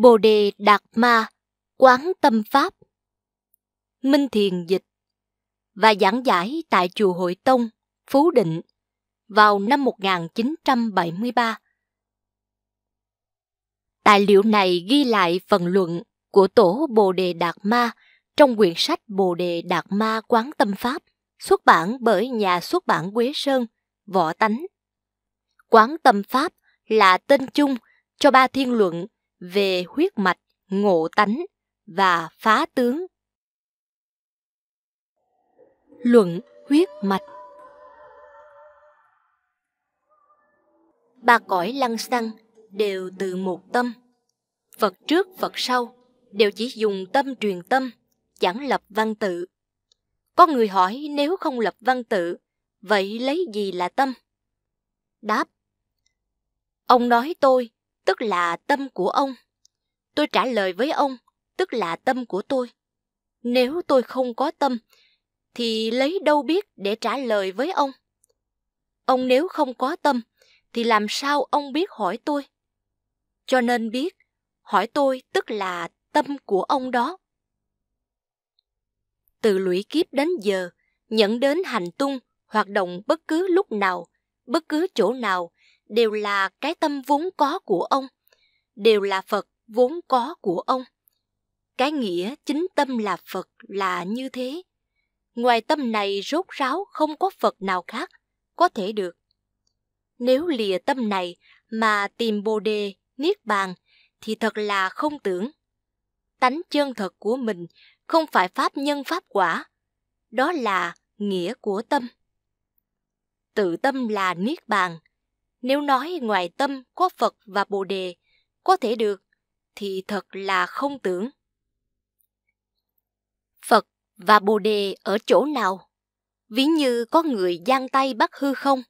Bồ Đề Đạt Ma, Quán Tâm Pháp, Minh Thiền Dịch và giảng giải tại Chùa Hội Tông, Phú Định vào năm 1973. Tài liệu này ghi lại phần luận của Tổ Bồ Đề Đạt Ma trong quyển sách Bồ Đề Đạt Ma Quán Tâm Pháp xuất bản bởi nhà xuất bản Quế Sơn, Võ Tánh. Quán Tâm Pháp là tên chung cho ba thiên luận – về huyết mạch, ngộ tánh và phá tướng. Luận huyết mạch Ba cõi lăng xăng đều từ một tâm. Phật trước Phật sau đều chỉ dùng tâm truyền tâm, chẳng lập văn tự. Có người hỏi nếu không lập văn tự, vậy lấy gì là tâm? Đáp Ông nói tôi tức là tâm của ông. Tôi trả lời với ông, tức là tâm của tôi. Nếu tôi không có tâm, thì lấy đâu biết để trả lời với ông? Ông nếu không có tâm, thì làm sao ông biết hỏi tôi? Cho nên biết, hỏi tôi tức là tâm của ông đó. Từ lũy kiếp đến giờ, nhận đến hành tung, hoạt động bất cứ lúc nào, bất cứ chỗ nào đều là cái tâm vốn có của ông, đều là Phật vốn có của ông. Cái nghĩa chính tâm là Phật là như thế. Ngoài tâm này rốt ráo không có Phật nào khác có thể được. Nếu lìa tâm này mà tìm Bồ đề, Niết bàn thì thật là không tưởng. Tánh chân thật của mình không phải pháp nhân pháp quả, đó là nghĩa của tâm. Tự tâm là niết bàn, nếu nói ngoài tâm có Phật và Bồ Đề có thể được thì thật là không tưởng. Phật và Bồ Đề ở chỗ nào? Ví như có người giang tay bắt hư không,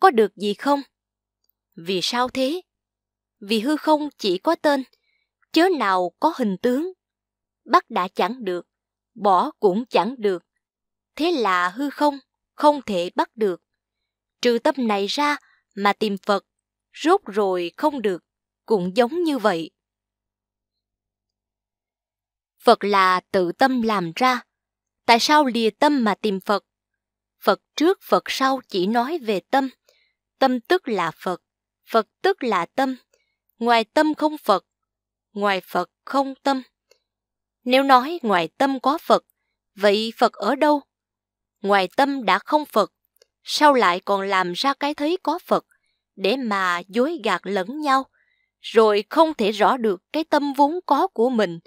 có được gì không? Vì sao thế? Vì hư không chỉ có tên, chớ nào có hình tướng. Bắt đã chẳng được, bỏ cũng chẳng được. Thế là hư không, không thể bắt được. Trừ tâm này ra, mà tìm Phật, rốt rồi không được, cũng giống như vậy. Phật là tự tâm làm ra. Tại sao lìa tâm mà tìm Phật? Phật trước Phật sau chỉ nói về tâm. Tâm tức là Phật, Phật tức là tâm. Ngoài tâm không Phật, ngoài Phật không tâm. Nếu nói ngoài tâm có Phật, vậy Phật ở đâu? Ngoài tâm đã không Phật, sao lại còn làm ra cái thấy có Phật để mà dối gạt lẫn nhau, rồi không thể rõ được cái tâm vốn có của mình,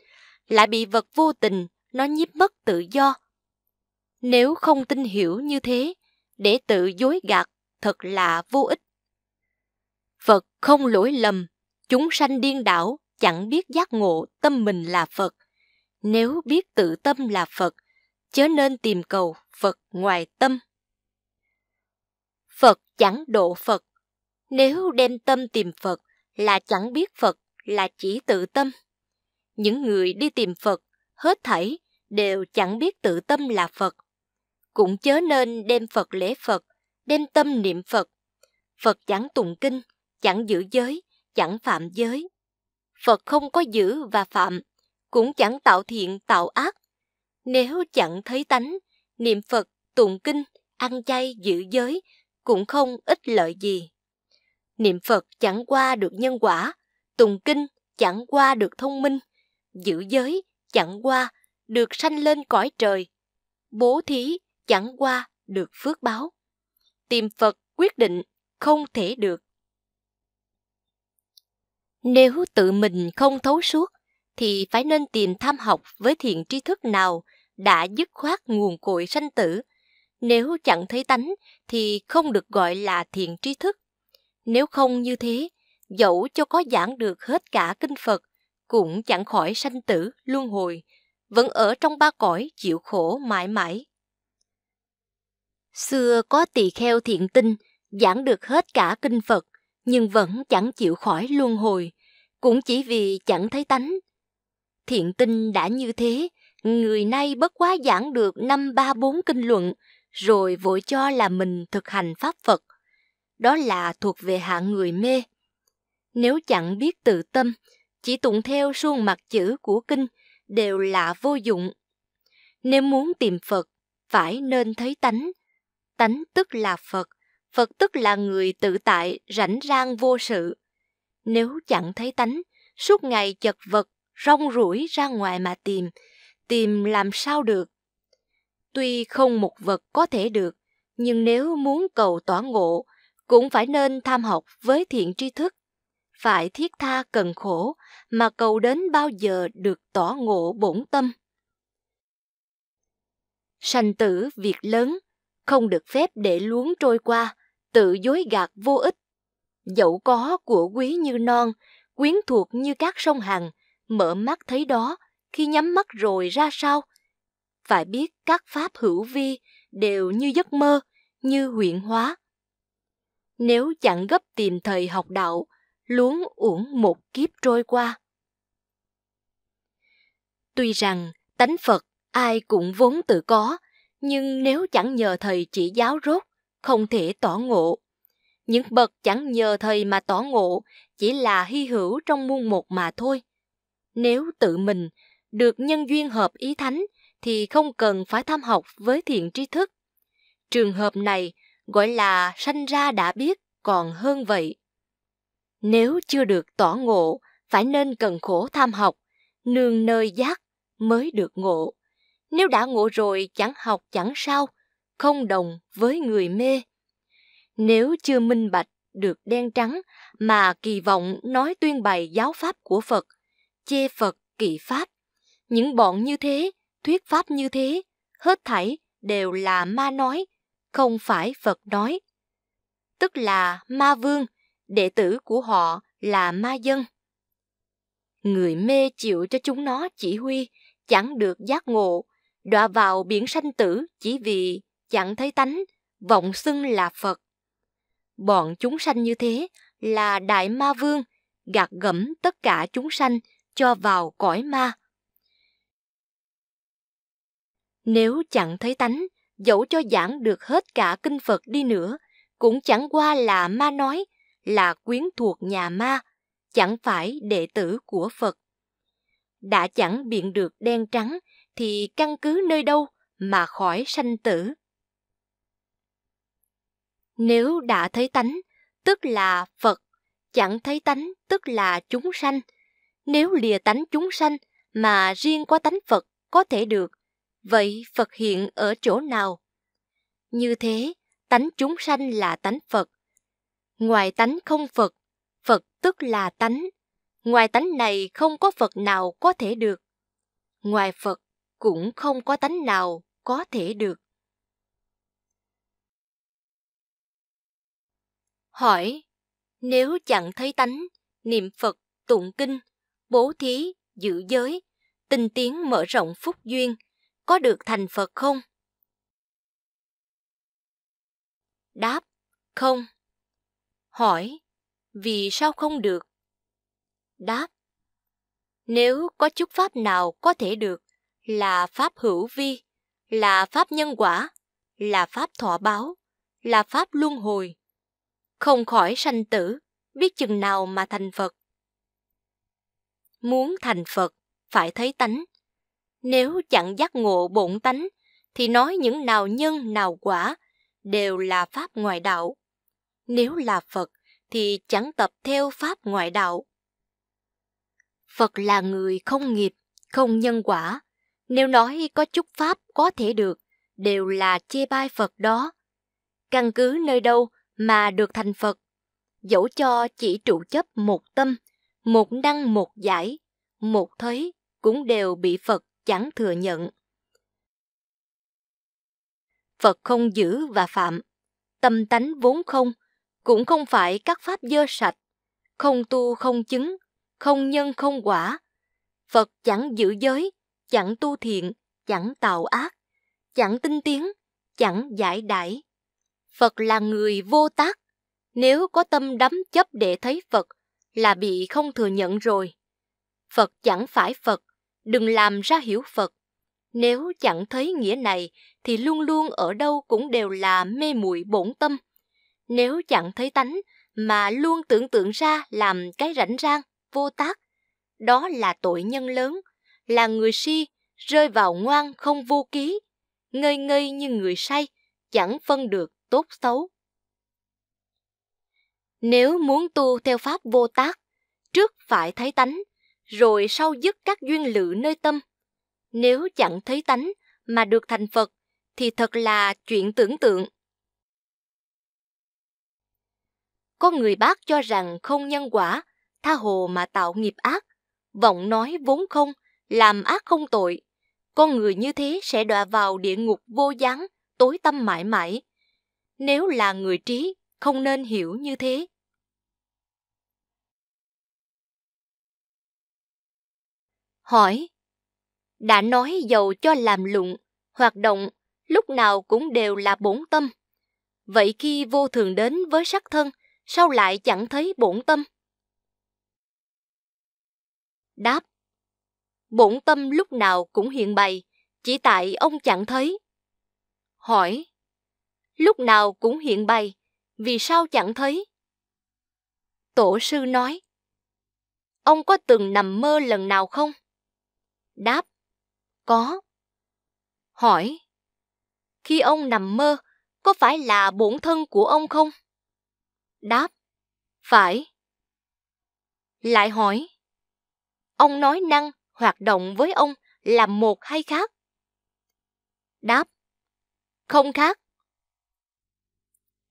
lại bị vật vô tình nó nhiếp mất tự do. Nếu không tin hiểu như thế, để tự dối gạt thật là vô ích. Phật không lỗi lầm, chúng sanh điên đảo chẳng biết giác ngộ tâm mình là Phật. Nếu biết tự tâm là Phật, chớ nên tìm cầu Phật ngoài tâm. Phật chẳng độ Phật. Nếu đem tâm tìm Phật là chẳng biết Phật là chỉ tự tâm. Những người đi tìm Phật, hết thảy, đều chẳng biết tự tâm là Phật. Cũng chớ nên đem Phật lễ Phật, đem tâm niệm Phật. Phật chẳng tụng kinh, chẳng giữ giới, chẳng phạm giới. Phật không có giữ và phạm, cũng chẳng tạo thiện tạo ác. Nếu chẳng thấy tánh, niệm Phật, tụng kinh, ăn chay, giữ giới, cũng không ích lợi gì. Niệm Phật chẳng qua được nhân quả, tùng kinh chẳng qua được thông minh, giữ giới chẳng qua được sanh lên cõi trời, bố thí chẳng qua được phước báo. Tìm Phật quyết định không thể được. Nếu tự mình không thấu suốt, thì phải nên tìm tham học với thiện tri thức nào đã dứt khoát nguồn cội sanh tử, nếu chẳng thấy tánh thì không được gọi là thiện trí thức. Nếu không như thế, dẫu cho có giảng được hết cả kinh Phật, cũng chẳng khỏi sanh tử, luân hồi, vẫn ở trong ba cõi chịu khổ mãi mãi. Xưa có tỳ kheo thiện tinh, giảng được hết cả kinh Phật, nhưng vẫn chẳng chịu khỏi luân hồi, cũng chỉ vì chẳng thấy tánh. Thiện tinh đã như thế, người nay bất quá giảng được năm ba bốn kinh luận, rồi vội cho là mình thực hành pháp Phật. Đó là thuộc về hạng người mê. Nếu chẳng biết tự tâm, chỉ tụng theo suôn mặt chữ của kinh đều là vô dụng. Nếu muốn tìm Phật, phải nên thấy tánh. Tánh tức là Phật, Phật tức là người tự tại, rảnh rang vô sự. Nếu chẳng thấy tánh, suốt ngày chật vật, rong rủi ra ngoài mà tìm, tìm làm sao được. Tuy không một vật có thể được, nhưng nếu muốn cầu tỏa ngộ, cũng phải nên tham học với thiện tri thức. Phải thiết tha cần khổ mà cầu đến bao giờ được tỏa ngộ bổn tâm. Sanh tử việc lớn, không được phép để luống trôi qua, tự dối gạt vô ích. Dẫu có của quý như non, quyến thuộc như các sông hằng, mở mắt thấy đó, khi nhắm mắt rồi ra sao – phải biết các pháp hữu vi đều như giấc mơ, như huyện hóa. Nếu chẳng gấp tìm thời học đạo, luống uổng một kiếp trôi qua. Tuy rằng tánh Phật ai cũng vốn tự có, nhưng nếu chẳng nhờ thầy chỉ giáo rốt, không thể tỏ ngộ. Những bậc chẳng nhờ thầy mà tỏ ngộ chỉ là hy hữu trong muôn một mà thôi. Nếu tự mình được nhân duyên hợp ý thánh thì không cần phải tham học với thiện tri thức. Trường hợp này gọi là sanh ra đã biết còn hơn vậy. Nếu chưa được tỏ ngộ, phải nên cần khổ tham học, nương nơi giác mới được ngộ. Nếu đã ngộ rồi chẳng học chẳng sao, không đồng với người mê. Nếu chưa minh bạch được đen trắng mà kỳ vọng nói tuyên bày giáo pháp của Phật, chê Phật kỳ pháp, những bọn như thế thuyết pháp như thế, hết thảy đều là ma nói, không phải Phật nói. Tức là ma vương, đệ tử của họ là ma dân. Người mê chịu cho chúng nó chỉ huy, chẳng được giác ngộ, đọa vào biển sanh tử chỉ vì chẳng thấy tánh, vọng xưng là Phật. Bọn chúng sanh như thế là Đại Ma Vương, gạt gẫm tất cả chúng sanh cho vào cõi ma. Nếu chẳng thấy tánh, dẫu cho giảng được hết cả kinh Phật đi nữa, cũng chẳng qua là ma nói, là quyến thuộc nhà ma, chẳng phải đệ tử của Phật. Đã chẳng biện được đen trắng, thì căn cứ nơi đâu mà khỏi sanh tử. Nếu đã thấy tánh, tức là Phật, chẳng thấy tánh, tức là chúng sanh. Nếu lìa tánh chúng sanh, mà riêng có tánh Phật có thể được, Vậy Phật hiện ở chỗ nào? Như thế, tánh chúng sanh là tánh Phật. Ngoài tánh không Phật, Phật tức là tánh. Ngoài tánh này không có Phật nào có thể được. Ngoài Phật cũng không có tánh nào có thể được. Hỏi, nếu chẳng thấy tánh, niệm Phật, tụng kinh, bố thí, giữ giới, tinh tiến mở rộng phúc duyên, có được thành Phật không? Đáp, không. Hỏi, vì sao không được? Đáp, nếu có chút pháp nào có thể được là pháp hữu vi, là pháp nhân quả, là pháp thọ báo, là pháp luân hồi. Không khỏi sanh tử, biết chừng nào mà thành Phật. Muốn thành Phật, phải thấy tánh, nếu chẳng giác ngộ bổn tánh, thì nói những nào nhân nào quả đều là pháp ngoại đạo. Nếu là Phật thì chẳng tập theo pháp ngoại đạo. Phật là người không nghiệp, không nhân quả. Nếu nói có chút pháp có thể được, đều là chê bai Phật đó. Căn cứ nơi đâu mà được thành Phật, dẫu cho chỉ trụ chấp một tâm, một năng một giải, một thấy cũng đều bị Phật chẳng thừa nhận. Phật không giữ và phạm, tâm tánh vốn không, cũng không phải các pháp dơ sạch, không tu không chứng, không nhân không quả. Phật chẳng giữ giới, chẳng tu thiện, chẳng tạo ác, chẳng tinh tiến, chẳng giải đãi. Phật là người vô tác, nếu có tâm đắm chấp để thấy Phật là bị không thừa nhận rồi. Phật chẳng phải Phật, đừng làm ra hiểu Phật. Nếu chẳng thấy nghĩa này thì luôn luôn ở đâu cũng đều là mê muội bổn tâm. Nếu chẳng thấy tánh mà luôn tưởng tượng ra làm cái rảnh rang, vô tác, đó là tội nhân lớn, là người si, rơi vào ngoan không vô ký, ngây ngây như người say, chẳng phân được tốt xấu. Nếu muốn tu theo pháp vô tác, trước phải thấy tánh, rồi sau dứt các duyên lự nơi tâm. Nếu chẳng thấy tánh mà được thành Phật thì thật là chuyện tưởng tượng. Có người bác cho rằng không nhân quả, tha hồ mà tạo nghiệp ác, vọng nói vốn không, làm ác không tội. Con người như thế sẽ đọa vào địa ngục vô gián, tối tâm mãi mãi. Nếu là người trí, không nên hiểu như thế. hỏi đã nói dầu cho làm lụng hoạt động lúc nào cũng đều là bổn tâm vậy khi vô thường đến với sắc thân sao lại chẳng thấy bổn tâm đáp bổn tâm lúc nào cũng hiện bày chỉ tại ông chẳng thấy hỏi lúc nào cũng hiện bày vì sao chẳng thấy tổ sư nói ông có từng nằm mơ lần nào không Đáp, có. Hỏi, khi ông nằm mơ, có phải là bổn thân của ông không? Đáp, phải. Lại hỏi, ông nói năng hoạt động với ông là một hay khác? Đáp, không khác.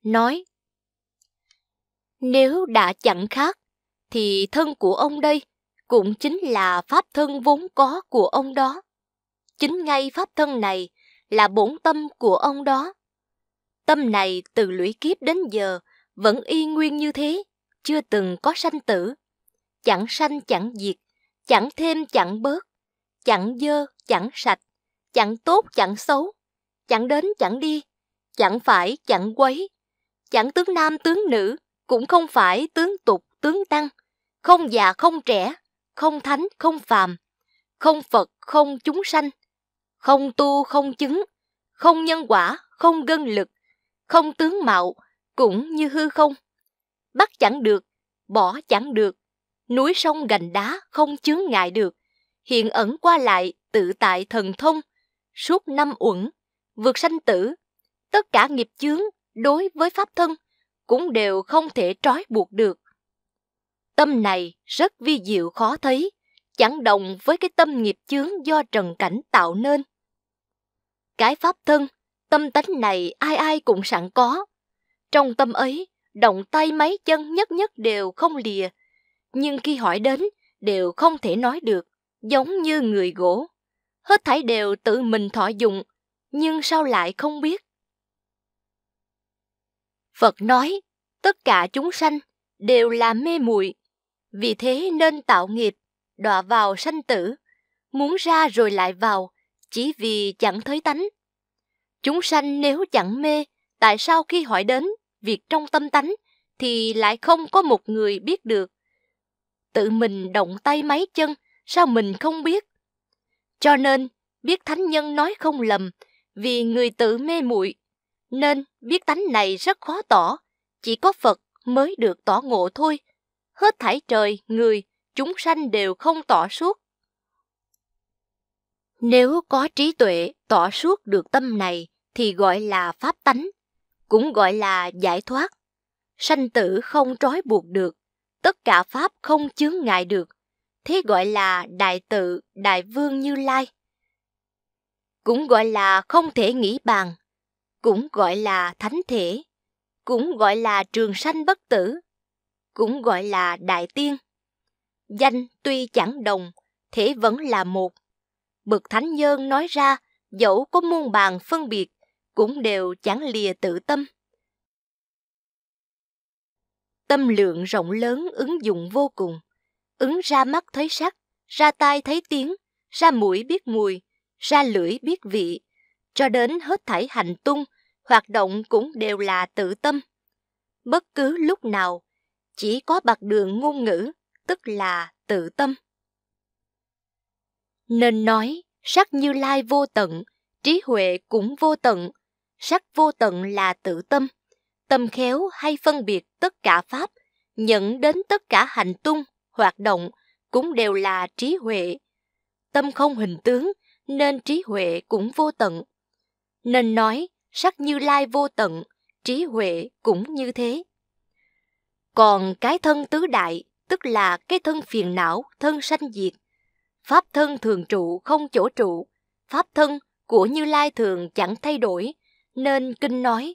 Nói, nếu đã chẳng khác, thì thân của ông đây cũng chính là pháp thân vốn có của ông đó. Chính ngay pháp thân này là bổn tâm của ông đó. Tâm này từ lũy kiếp đến giờ vẫn y nguyên như thế, chưa từng có sanh tử. Chẳng sanh chẳng diệt, chẳng thêm chẳng bớt, chẳng dơ chẳng sạch, chẳng tốt chẳng xấu, chẳng đến chẳng đi, chẳng phải chẳng quấy, chẳng tướng nam tướng nữ, cũng không phải tướng tục tướng tăng, không già không trẻ, không thánh không phàm, không Phật không chúng sanh, không tu không chứng, không nhân quả không gân lực, không tướng mạo cũng như hư không. Bắt chẳng được, bỏ chẳng được, núi sông gành đá không chướng ngại được, hiện ẩn qua lại tự tại thần thông, suốt năm uẩn, vượt sanh tử, tất cả nghiệp chướng đối với pháp thân cũng đều không thể trói buộc được. Tâm này rất vi diệu khó thấy, chẳng đồng với cái tâm nghiệp chướng do trần cảnh tạo nên. Cái pháp thân, tâm tánh này ai ai cũng sẵn có. Trong tâm ấy, động tay mấy chân nhất nhất đều không lìa, nhưng khi hỏi đến đều không thể nói được, giống như người gỗ. Hết thảy đều tự mình thọ dụng, nhưng sao lại không biết? Phật nói, tất cả chúng sanh đều là mê muội vì thế nên tạo nghiệp, đọa vào sanh tử, muốn ra rồi lại vào, chỉ vì chẳng thấy tánh. Chúng sanh nếu chẳng mê, tại sao khi hỏi đến việc trong tâm tánh thì lại không có một người biết được? Tự mình động tay máy chân, sao mình không biết? Cho nên, biết thánh nhân nói không lầm, vì người tự mê muội nên biết tánh này rất khó tỏ, chỉ có Phật mới được tỏ ngộ thôi hết thảy trời, người, chúng sanh đều không tỏ suốt. Nếu có trí tuệ tỏ suốt được tâm này thì gọi là pháp tánh, cũng gọi là giải thoát. Sanh tử không trói buộc được, tất cả pháp không chướng ngại được, thế gọi là đại tự, đại vương Như Lai. Cũng gọi là không thể nghĩ bàn, cũng gọi là thánh thể, cũng gọi là trường sanh bất tử, cũng gọi là đại tiên. Danh tuy chẳng đồng, thể vẫn là một. Bậc thánh nhân nói ra, dẫu có muôn bàn phân biệt, cũng đều chẳng lìa tự tâm. Tâm lượng rộng lớn ứng dụng vô cùng. Ứng ra mắt thấy sắc, ra tai thấy tiếng, ra mũi biết mùi, ra lưỡi biết vị, cho đến hết thảy hành tung, hoạt động cũng đều là tự tâm. Bất cứ lúc nào, chỉ có bậc đường ngôn ngữ, tức là tự tâm. Nên nói, sắc như lai vô tận, trí huệ cũng vô tận, sắc vô tận là tự tâm, tâm khéo hay phân biệt tất cả pháp, nhận đến tất cả hành tung, hoạt động cũng đều là trí huệ. Tâm không hình tướng nên trí huệ cũng vô tận. Nên nói, sắc như lai vô tận, trí huệ cũng như thế. Còn cái thân tứ đại, tức là cái thân phiền não, thân sanh diệt. Pháp thân thường trụ không chỗ trụ, pháp thân của Như Lai thường chẳng thay đổi, nên kinh nói.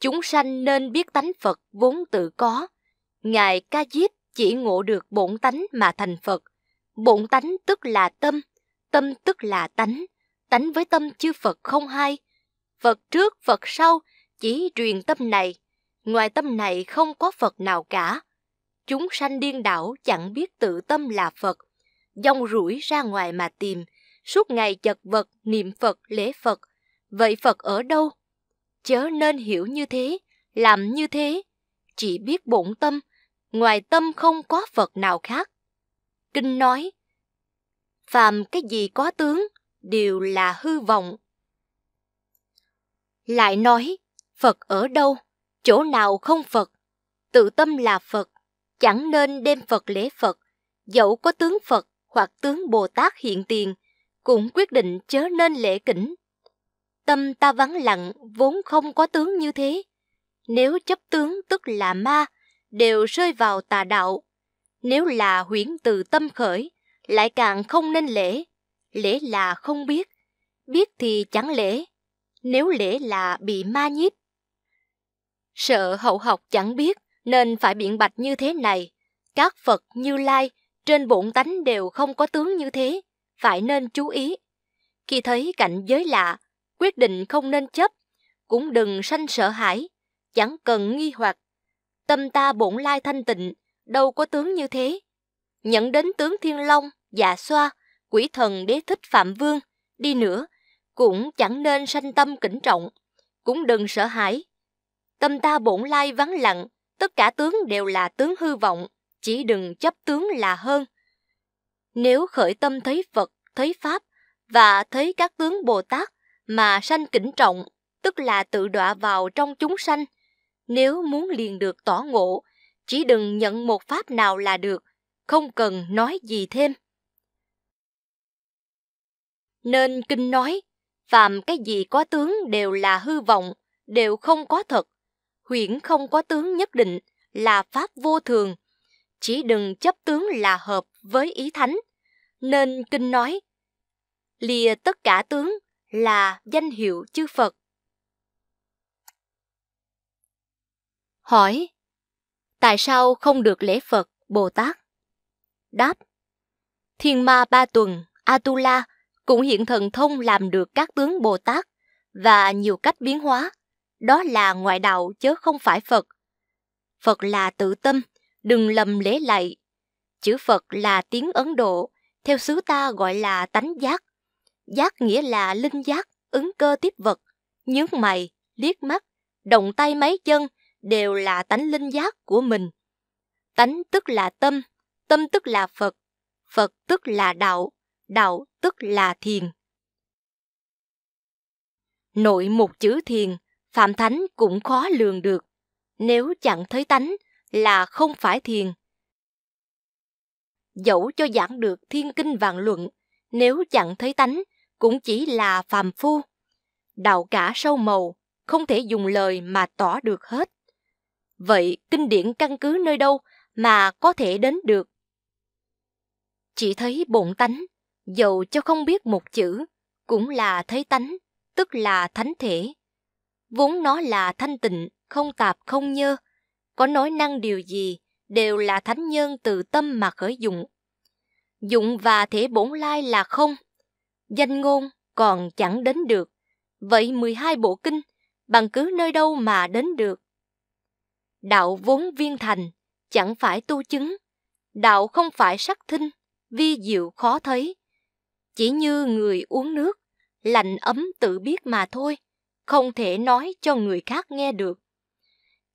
Chúng sanh nên biết tánh Phật vốn tự có. Ngài Ca Diếp chỉ ngộ được bổn tánh mà thành Phật. Bổn tánh tức là tâm, tâm tức là tánh, tánh với tâm chư Phật không hai. Phật trước, Phật sau, chỉ truyền tâm này ngoài tâm này không có Phật nào cả. Chúng sanh điên đảo chẳng biết tự tâm là Phật, dòng rủi ra ngoài mà tìm, suốt ngày chật vật niệm Phật lễ Phật. Vậy Phật ở đâu? Chớ nên hiểu như thế, làm như thế, chỉ biết bổn tâm, ngoài tâm không có Phật nào khác. Kinh nói, phàm cái gì có tướng, đều là hư vọng. Lại nói, Phật ở đâu? chỗ nào không Phật, tự tâm là Phật, chẳng nên đem Phật lễ Phật, dẫu có tướng Phật hoặc tướng Bồ Tát hiện tiền, cũng quyết định chớ nên lễ kỉnh. Tâm ta vắng lặng vốn không có tướng như thế. Nếu chấp tướng tức là ma, đều rơi vào tà đạo. Nếu là huyễn từ tâm khởi, lại càng không nên lễ. Lễ là không biết, biết thì chẳng lễ. Nếu lễ là bị ma nhiếp, Sợ hậu học chẳng biết nên phải biện bạch như thế này. Các Phật như Lai trên bổn tánh đều không có tướng như thế, phải nên chú ý. Khi thấy cảnh giới lạ, quyết định không nên chấp, cũng đừng sanh sợ hãi, chẳng cần nghi hoặc. Tâm ta bổn lai thanh tịnh, đâu có tướng như thế. Nhận đến tướng Thiên Long, Dạ Xoa, quỷ thần đế thích Phạm Vương, đi nữa, cũng chẳng nên sanh tâm kính trọng, cũng đừng sợ hãi, tâm ta bổn lai vắng lặng, tất cả tướng đều là tướng hư vọng, chỉ đừng chấp tướng là hơn. Nếu khởi tâm thấy Phật, thấy Pháp và thấy các tướng Bồ Tát mà sanh kính trọng, tức là tự đọa vào trong chúng sanh. Nếu muốn liền được tỏ ngộ, chỉ đừng nhận một Pháp nào là được, không cần nói gì thêm. Nên Kinh nói, phàm cái gì có tướng đều là hư vọng, đều không có thật, huyễn không có tướng nhất định là pháp vô thường, chỉ đừng chấp tướng là hợp với ý thánh. Nên kinh nói, lìa tất cả tướng là danh hiệu chư Phật. Hỏi, tại sao không được lễ Phật, Bồ Tát? Đáp, Thiên Ma Ba Tuần, Atula cũng hiện thần thông làm được các tướng Bồ Tát và nhiều cách biến hóa đó là ngoại đạo chứ không phải Phật. Phật là tự tâm, đừng lầm lễ lạy. Chữ Phật là tiếng Ấn Độ, theo xứ ta gọi là tánh giác. Giác nghĩa là linh giác, ứng cơ tiếp vật, nhướng mày, liếc mắt, động tay mấy chân đều là tánh linh giác của mình. Tánh tức là tâm, tâm tức là Phật, Phật tức là đạo, đạo tức là thiền. Nội một chữ thiền Phạm Thánh cũng khó lường được. Nếu chẳng thấy tánh là không phải thiền. Dẫu cho giảng được thiên kinh vạn luận, nếu chẳng thấy tánh cũng chỉ là phàm phu. Đạo cả sâu màu, không thể dùng lời mà tỏ được hết. Vậy kinh điển căn cứ nơi đâu mà có thể đến được? Chỉ thấy bổn tánh, dầu cho không biết một chữ, cũng là thấy tánh, tức là thánh thể vốn nó là thanh tịnh, không tạp không nhơ. Có nói năng điều gì, đều là thánh nhân từ tâm mà khởi dụng. Dụng và thể bổn lai là không, danh ngôn còn chẳng đến được. Vậy 12 bộ kinh, bằng cứ nơi đâu mà đến được. Đạo vốn viên thành, chẳng phải tu chứng. Đạo không phải sắc thinh, vi diệu khó thấy. Chỉ như người uống nước, lạnh ấm tự biết mà thôi không thể nói cho người khác nghe được.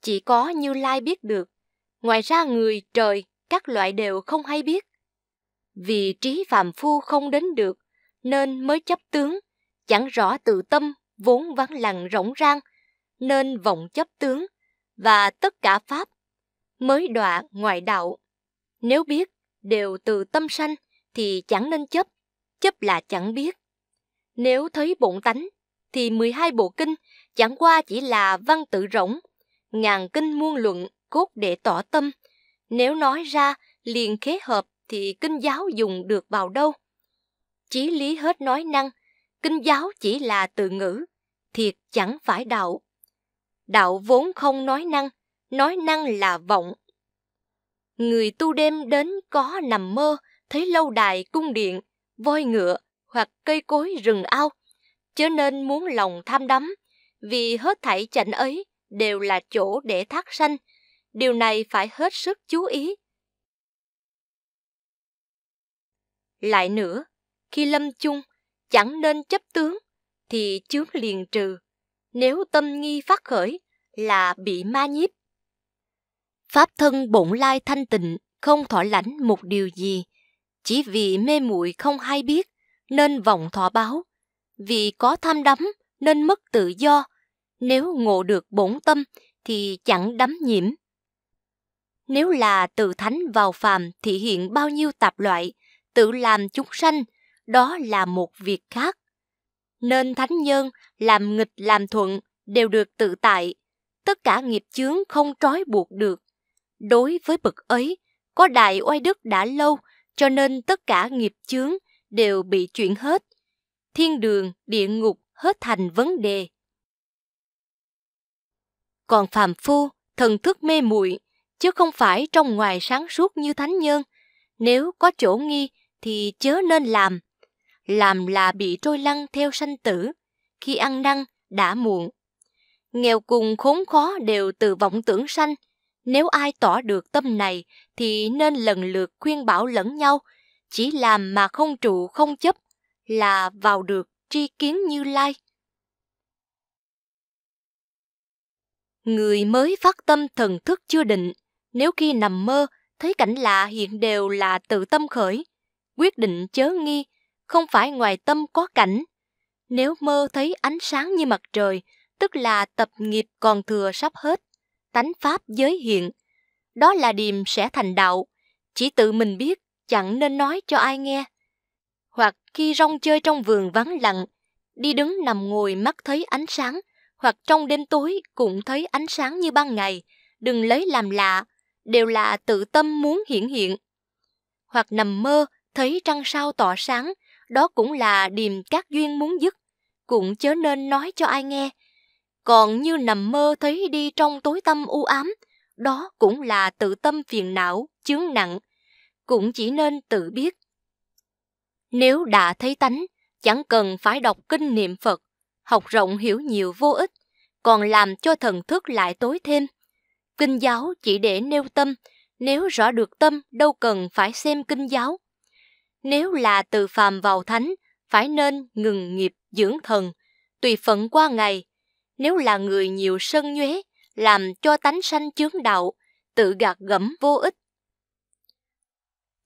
Chỉ có Như Lai biết được, ngoài ra người, trời, các loại đều không hay biết. Vì trí phàm phu không đến được, nên mới chấp tướng, chẳng rõ tự tâm vốn vắng lặng rỗng rang, nên vọng chấp tướng và tất cả pháp mới đọa ngoại đạo. Nếu biết đều từ tâm sanh thì chẳng nên chấp, chấp là chẳng biết. Nếu thấy bụng tánh thì 12 bộ kinh chẳng qua chỉ là văn tự rỗng, ngàn kinh muôn luận cốt để tỏ tâm. Nếu nói ra liền khế hợp thì kinh giáo dùng được vào đâu? Chí lý hết nói năng, kinh giáo chỉ là từ ngữ, thiệt chẳng phải đạo. Đạo vốn không nói năng, nói năng là vọng. Người tu đêm đến có nằm mơ, thấy lâu đài cung điện, voi ngựa hoặc cây cối rừng ao chớ nên muốn lòng tham đắm, vì hết thảy chảnh ấy đều là chỗ để thác sanh. Điều này phải hết sức chú ý. Lại nữa, khi lâm chung, chẳng nên chấp tướng, thì chướng liền trừ. Nếu tâm nghi phát khởi, là bị ma nhiếp. Pháp thân bổn lai thanh tịnh, không thỏa lãnh một điều gì, chỉ vì mê muội không hay biết, nên vọng thọ báo, vì có tham đắm nên mất tự do, nếu ngộ được bổn tâm thì chẳng đắm nhiễm. Nếu là từ thánh vào phàm thì hiện bao nhiêu tạp loại, tự làm chúng sanh, đó là một việc khác. Nên thánh nhân làm nghịch làm thuận đều được tự tại, tất cả nghiệp chướng không trói buộc được. Đối với bậc ấy, có đại oai đức đã lâu, cho nên tất cả nghiệp chướng đều bị chuyển hết thiên đường, địa ngục hết thành vấn đề. Còn phàm phu, thần thức mê muội chứ không phải trong ngoài sáng suốt như thánh nhân. Nếu có chỗ nghi thì chớ nên làm. Làm là bị trôi lăn theo sanh tử, khi ăn năn đã muộn. Nghèo cùng khốn khó đều từ vọng tưởng sanh. Nếu ai tỏ được tâm này thì nên lần lượt khuyên bảo lẫn nhau, chỉ làm mà không trụ không chấp là vào được tri kiến như lai. Người mới phát tâm thần thức chưa định, nếu khi nằm mơ thấy cảnh lạ hiện đều là tự tâm khởi, quyết định chớ nghi, không phải ngoài tâm có cảnh. Nếu mơ thấy ánh sáng như mặt trời, tức là tập nghiệp còn thừa sắp hết, tánh pháp giới hiện. Đó là điềm sẽ thành đạo, chỉ tự mình biết, chẳng nên nói cho ai nghe hoặc khi rong chơi trong vườn vắng lặng, đi đứng nằm ngồi mắt thấy ánh sáng, hoặc trong đêm tối cũng thấy ánh sáng như ban ngày, đừng lấy làm lạ, đều là tự tâm muốn hiển hiện. Hoặc nằm mơ, thấy trăng sao tỏ sáng, đó cũng là điềm các duyên muốn dứt, cũng chớ nên nói cho ai nghe. Còn như nằm mơ thấy đi trong tối tâm u ám, đó cũng là tự tâm phiền não, chướng nặng, cũng chỉ nên tự biết nếu đã thấy tánh, chẳng cần phải đọc kinh niệm Phật, học rộng hiểu nhiều vô ích, còn làm cho thần thức lại tối thêm. Kinh giáo chỉ để nêu tâm, nếu rõ được tâm đâu cần phải xem kinh giáo. Nếu là từ phàm vào thánh, phải nên ngừng nghiệp dưỡng thần, tùy phận qua ngày. Nếu là người nhiều sân nhuế, làm cho tánh sanh chướng đạo, tự gạt gẫm vô ích.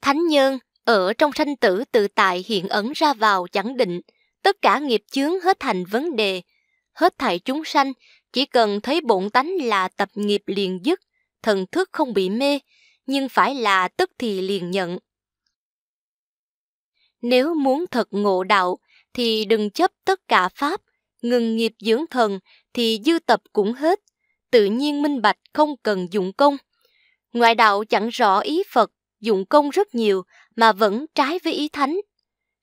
Thánh nhân ở trong sanh tử tự tại hiện ẩn ra vào chẳng định, tất cả nghiệp chướng hết thành vấn đề. Hết thảy chúng sanh, chỉ cần thấy bổn tánh là tập nghiệp liền dứt, thần thức không bị mê, nhưng phải là tức thì liền nhận. Nếu muốn thật ngộ đạo, thì đừng chấp tất cả pháp, ngừng nghiệp dưỡng thần thì dư tập cũng hết, tự nhiên minh bạch không cần dụng công. Ngoại đạo chẳng rõ ý Phật, dụng công rất nhiều, mà vẫn trái với ý thánh.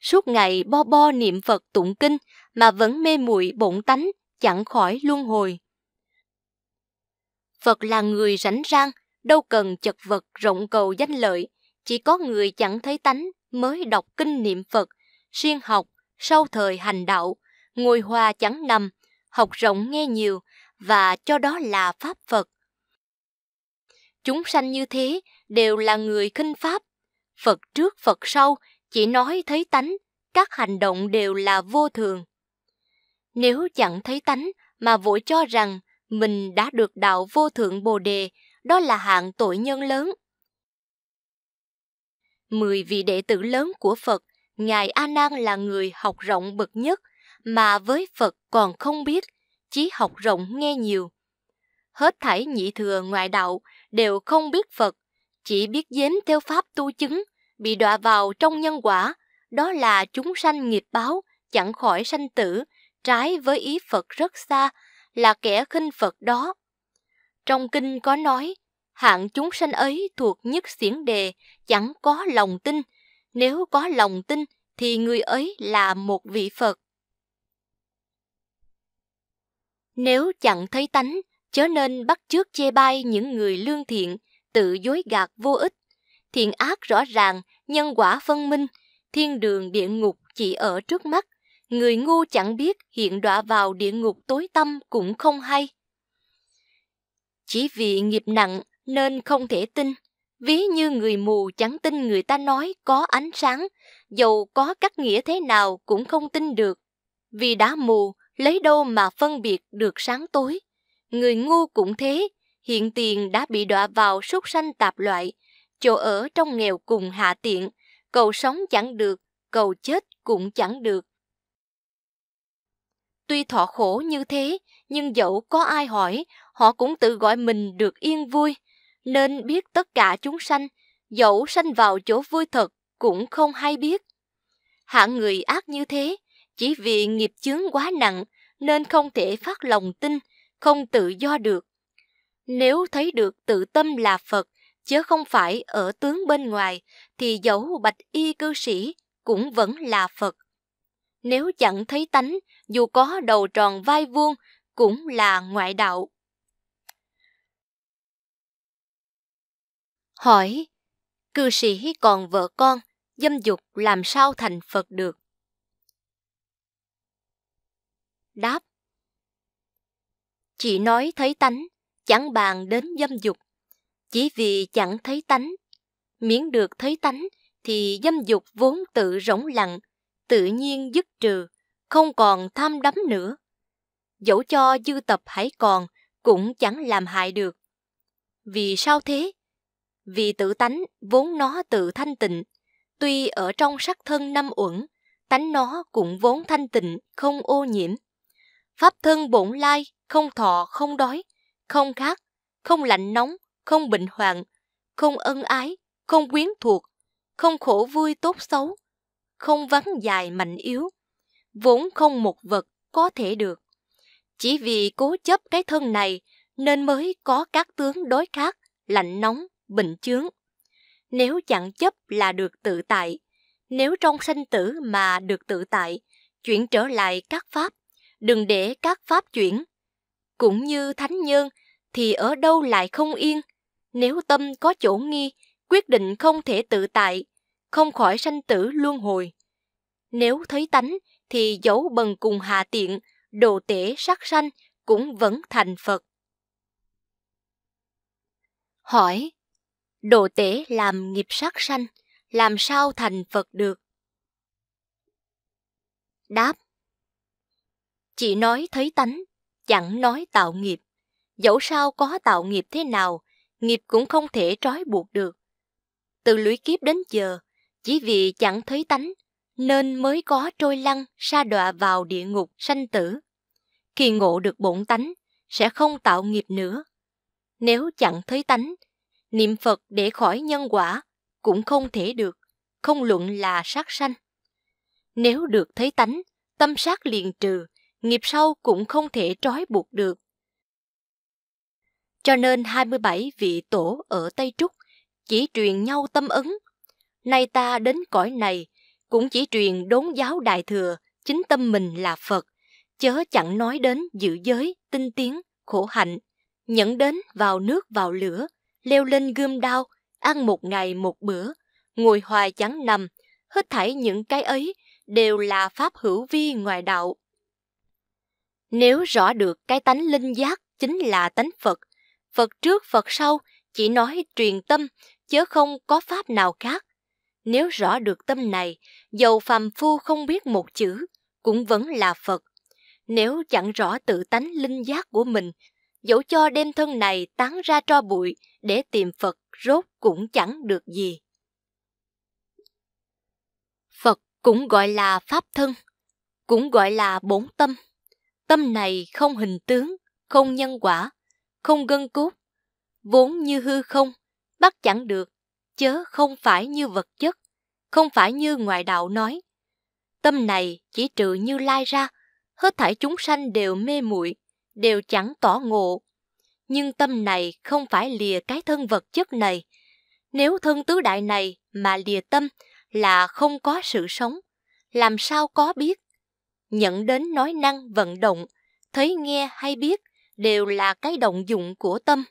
Suốt ngày bo bo niệm Phật tụng kinh mà vẫn mê muội bổn tánh, chẳng khỏi luân hồi. Phật là người rảnh rang, đâu cần chật vật rộng cầu danh lợi, chỉ có người chẳng thấy tánh mới đọc kinh niệm Phật, siêng học, sau thời hành đạo, ngồi hòa chẳng nằm, học rộng nghe nhiều và cho đó là pháp Phật. Chúng sanh như thế đều là người khinh pháp, Phật trước Phật sau, chỉ nói thấy tánh, các hành động đều là vô thường. Nếu chẳng thấy tánh mà vội cho rằng mình đã được đạo vô thượng Bồ Đề, đó là hạng tội nhân lớn. Mười vị đệ tử lớn của Phật, Ngài A Nan là người học rộng bậc nhất, mà với Phật còn không biết, chỉ học rộng nghe nhiều. Hết thảy nhị thừa ngoại đạo đều không biết Phật, chỉ biết dếm theo pháp tu chứng, bị đọa vào trong nhân quả, đó là chúng sanh nghiệp báo, chẳng khỏi sanh tử, trái với ý Phật rất xa, là kẻ khinh Phật đó. Trong kinh có nói, hạng chúng sanh ấy thuộc nhất xiển đề, chẳng có lòng tin, nếu có lòng tin thì người ấy là một vị Phật. Nếu chẳng thấy tánh, chớ nên bắt chước chê bai những người lương thiện, tự dối gạt vô ích, thiện ác rõ ràng, nhân quả phân minh, thiên đường địa ngục chỉ ở trước mắt, người ngu chẳng biết hiện đọa vào địa ngục tối tâm cũng không hay. Chỉ vì nghiệp nặng nên không thể tin, ví như người mù chẳng tin người ta nói có ánh sáng, dầu có cắt nghĩa thế nào cũng không tin được. Vì đã mù, lấy đâu mà phân biệt được sáng tối. Người ngu cũng thế, hiện tiền đã bị đọa vào súc sanh tạp loại, chỗ ở trong nghèo cùng hạ tiện, cầu sống chẳng được, cầu chết cũng chẳng được. Tuy thọ khổ như thế, nhưng dẫu có ai hỏi, họ cũng tự gọi mình được yên vui, nên biết tất cả chúng sanh, dẫu sanh vào chỗ vui thật cũng không hay biết. Hạng người ác như thế, chỉ vì nghiệp chướng quá nặng nên không thể phát lòng tin, không tự do được. Nếu thấy được tự tâm là Phật, chớ không phải ở tướng bên ngoài thì dẫu bạch y cư sĩ cũng vẫn là Phật. Nếu chẳng thấy tánh, dù có đầu tròn vai vuông cũng là ngoại đạo. Hỏi, cư sĩ còn vợ con, dâm dục làm sao thành Phật được? Đáp, chỉ nói thấy tánh, chẳng bàn đến dâm dục chỉ vì chẳng thấy tánh, miễn được thấy tánh thì dâm dục vốn tự rỗng lặng, tự nhiên dứt trừ, không còn tham đắm nữa. Dẫu cho dư tập hãy còn, cũng chẳng làm hại được. Vì sao thế? Vì tự tánh vốn nó tự thanh tịnh, tuy ở trong sắc thân năm uẩn, tánh nó cũng vốn thanh tịnh, không ô nhiễm. Pháp thân bổn lai, không thọ, không đói, không khát, không lạnh nóng, không bệnh hoạn, không ân ái, không quyến thuộc, không khổ vui tốt xấu, không vắng dài mạnh yếu, vốn không một vật có thể được. Chỉ vì cố chấp cái thân này nên mới có các tướng đối khác, lạnh nóng, bệnh chướng. Nếu chẳng chấp là được tự tại, nếu trong sanh tử mà được tự tại, chuyển trở lại các pháp, đừng để các pháp chuyển. Cũng như thánh nhân thì ở đâu lại không yên, nếu tâm có chỗ nghi, quyết định không thể tự tại, không khỏi sanh tử luân hồi. Nếu thấy tánh thì dấu bần cùng hạ tiện, đồ tể sắc sanh cũng vẫn thành Phật. Hỏi, đồ tể làm nghiệp sát sanh, làm sao thành Phật được? Đáp, chỉ nói thấy tánh, chẳng nói tạo nghiệp. Dẫu sao có tạo nghiệp thế nào, nghiệp cũng không thể trói buộc được. Từ lũy kiếp đến giờ, chỉ vì chẳng thấy tánh, nên mới có trôi lăn sa đọa vào địa ngục sanh tử. Khi ngộ được bổn tánh, sẽ không tạo nghiệp nữa. Nếu chẳng thấy tánh, niệm Phật để khỏi nhân quả cũng không thể được, không luận là sát sanh. Nếu được thấy tánh, tâm sát liền trừ, nghiệp sau cũng không thể trói buộc được. Cho nên 27 vị tổ ở Tây Trúc chỉ truyền nhau tâm ứng Nay ta đến cõi này cũng chỉ truyền đốn giáo đại thừa, chính tâm mình là Phật, chớ chẳng nói đến dự giới, tinh tiến, khổ hạnh, nhẫn đến vào nước vào lửa, leo lên gươm đao, ăn một ngày một bữa, ngồi hoài chẳng nằm, hết thảy những cái ấy đều là pháp hữu vi ngoài đạo. Nếu rõ được cái tánh linh giác chính là tánh Phật, Phật trước Phật sau chỉ nói truyền tâm, chứ không có pháp nào khác. Nếu rõ được tâm này, dầu phàm phu không biết một chữ, cũng vẫn là Phật. Nếu chẳng rõ tự tánh linh giác của mình, dẫu cho đem thân này tán ra tro bụi để tìm Phật rốt cũng chẳng được gì. Phật cũng gọi là Pháp thân, cũng gọi là bốn tâm. Tâm này không hình tướng, không nhân quả, không gân cốt, vốn như hư không, bắt chẳng được, chớ không phải như vật chất, không phải như ngoại đạo nói. Tâm này chỉ trừ như lai ra, hết thảy chúng sanh đều mê muội, đều chẳng tỏ ngộ. Nhưng tâm này không phải lìa cái thân vật chất này. Nếu thân tứ đại này mà lìa tâm là không có sự sống, làm sao có biết? Nhận đến nói năng vận động, thấy nghe hay biết, đều là cái động dụng của tâm.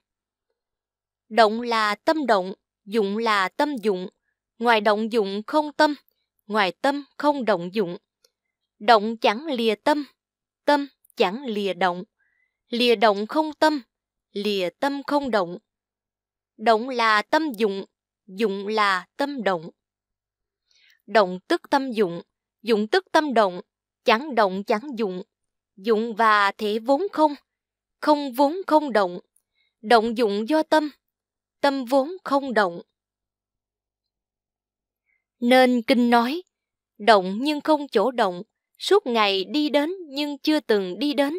Động là tâm động, dụng là tâm dụng, ngoài động dụng không tâm, ngoài tâm không động dụng. Động chẳng lìa tâm, tâm chẳng lìa động, lìa động không tâm, lìa tâm không động. Động là tâm dụng, dụng là tâm động. Động tức tâm dụng, dụng tức tâm động, chẳng động chẳng dụng. Dụng và thể vốn không, không vốn không động, động dụng do tâm, tâm vốn không động. Nên kinh nói, động nhưng không chỗ động, suốt ngày đi đến nhưng chưa từng đi đến,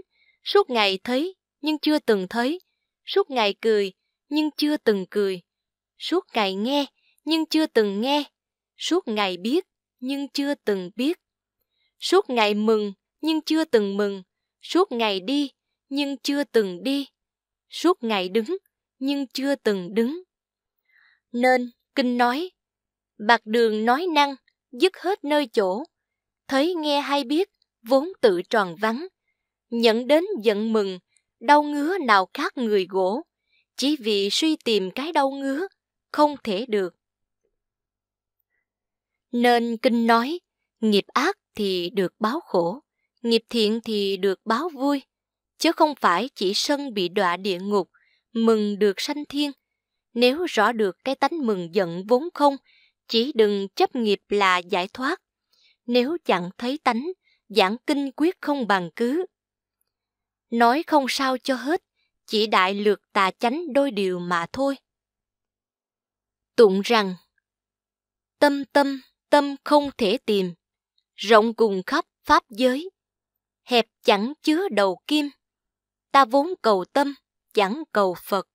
suốt ngày thấy nhưng chưa từng thấy, suốt ngày cười nhưng chưa từng cười, suốt ngày nghe nhưng chưa từng nghe, suốt ngày biết nhưng chưa từng biết, suốt ngày mừng nhưng chưa từng mừng, suốt ngày đi nhưng chưa từng đi, suốt ngày đứng nhưng chưa từng đứng. Nên, kinh nói, bạc đường nói năng, dứt hết nơi chỗ, thấy nghe hay biết, vốn tự tròn vắng, nhận đến giận mừng, đau ngứa nào khác người gỗ, chỉ vì suy tìm cái đau ngứa, không thể được. Nên kinh nói, nghiệp ác thì được báo khổ, nghiệp thiện thì được báo vui chứ không phải chỉ sân bị đọa địa ngục, mừng được sanh thiên. Nếu rõ được cái tánh mừng giận vốn không, chỉ đừng chấp nghiệp là giải thoát. Nếu chẳng thấy tánh, giảng kinh quyết không bằng cứ. Nói không sao cho hết, chỉ đại lược tà chánh đôi điều mà thôi. Tụng rằng Tâm tâm, tâm không thể tìm, rộng cùng khắp pháp giới, hẹp chẳng chứa đầu kim ta vốn cầu tâm, chẳng cầu Phật.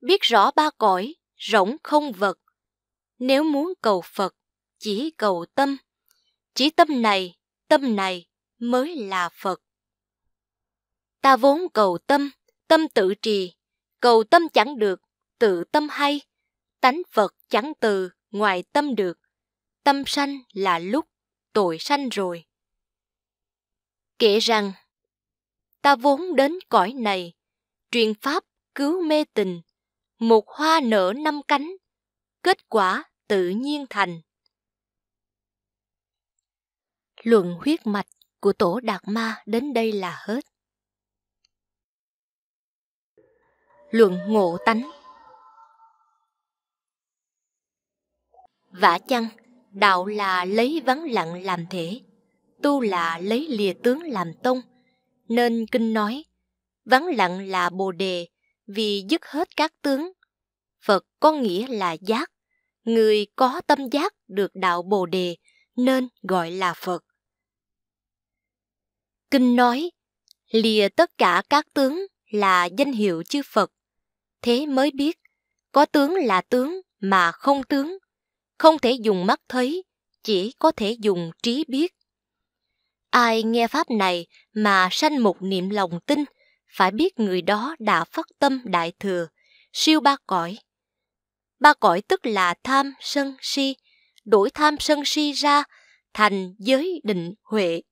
Biết rõ ba cõi, rỗng không vật. Nếu muốn cầu Phật, chỉ cầu tâm. Chỉ tâm này, tâm này mới là Phật. Ta vốn cầu tâm, tâm tự trì. Cầu tâm chẳng được, tự tâm hay. Tánh Phật chẳng từ, ngoài tâm được. Tâm sanh là lúc, tội sanh rồi. Kể rằng, ta vốn đến cõi này, truyền pháp cứu mê tình, một hoa nở năm cánh, kết quả tự nhiên thành. Luận huyết mạch của tổ Đạt Ma đến đây là hết. Luận ngộ tánh Vả chăng, đạo là lấy vắng lặng làm thể, tu là lấy lìa tướng làm tông, nên kinh nói vắng lặng là bồ đề vì dứt hết các tướng phật có nghĩa là giác người có tâm giác được đạo bồ đề nên gọi là phật kinh nói lìa tất cả các tướng là danh hiệu chư phật thế mới biết có tướng là tướng mà không tướng không thể dùng mắt thấy chỉ có thể dùng trí biết Ai nghe pháp này mà sanh một niệm lòng tin, phải biết người đó đã phát tâm đại thừa, siêu ba cõi. Ba cõi tức là tham, sân, si, đổi tham sân si ra thành giới định huệ,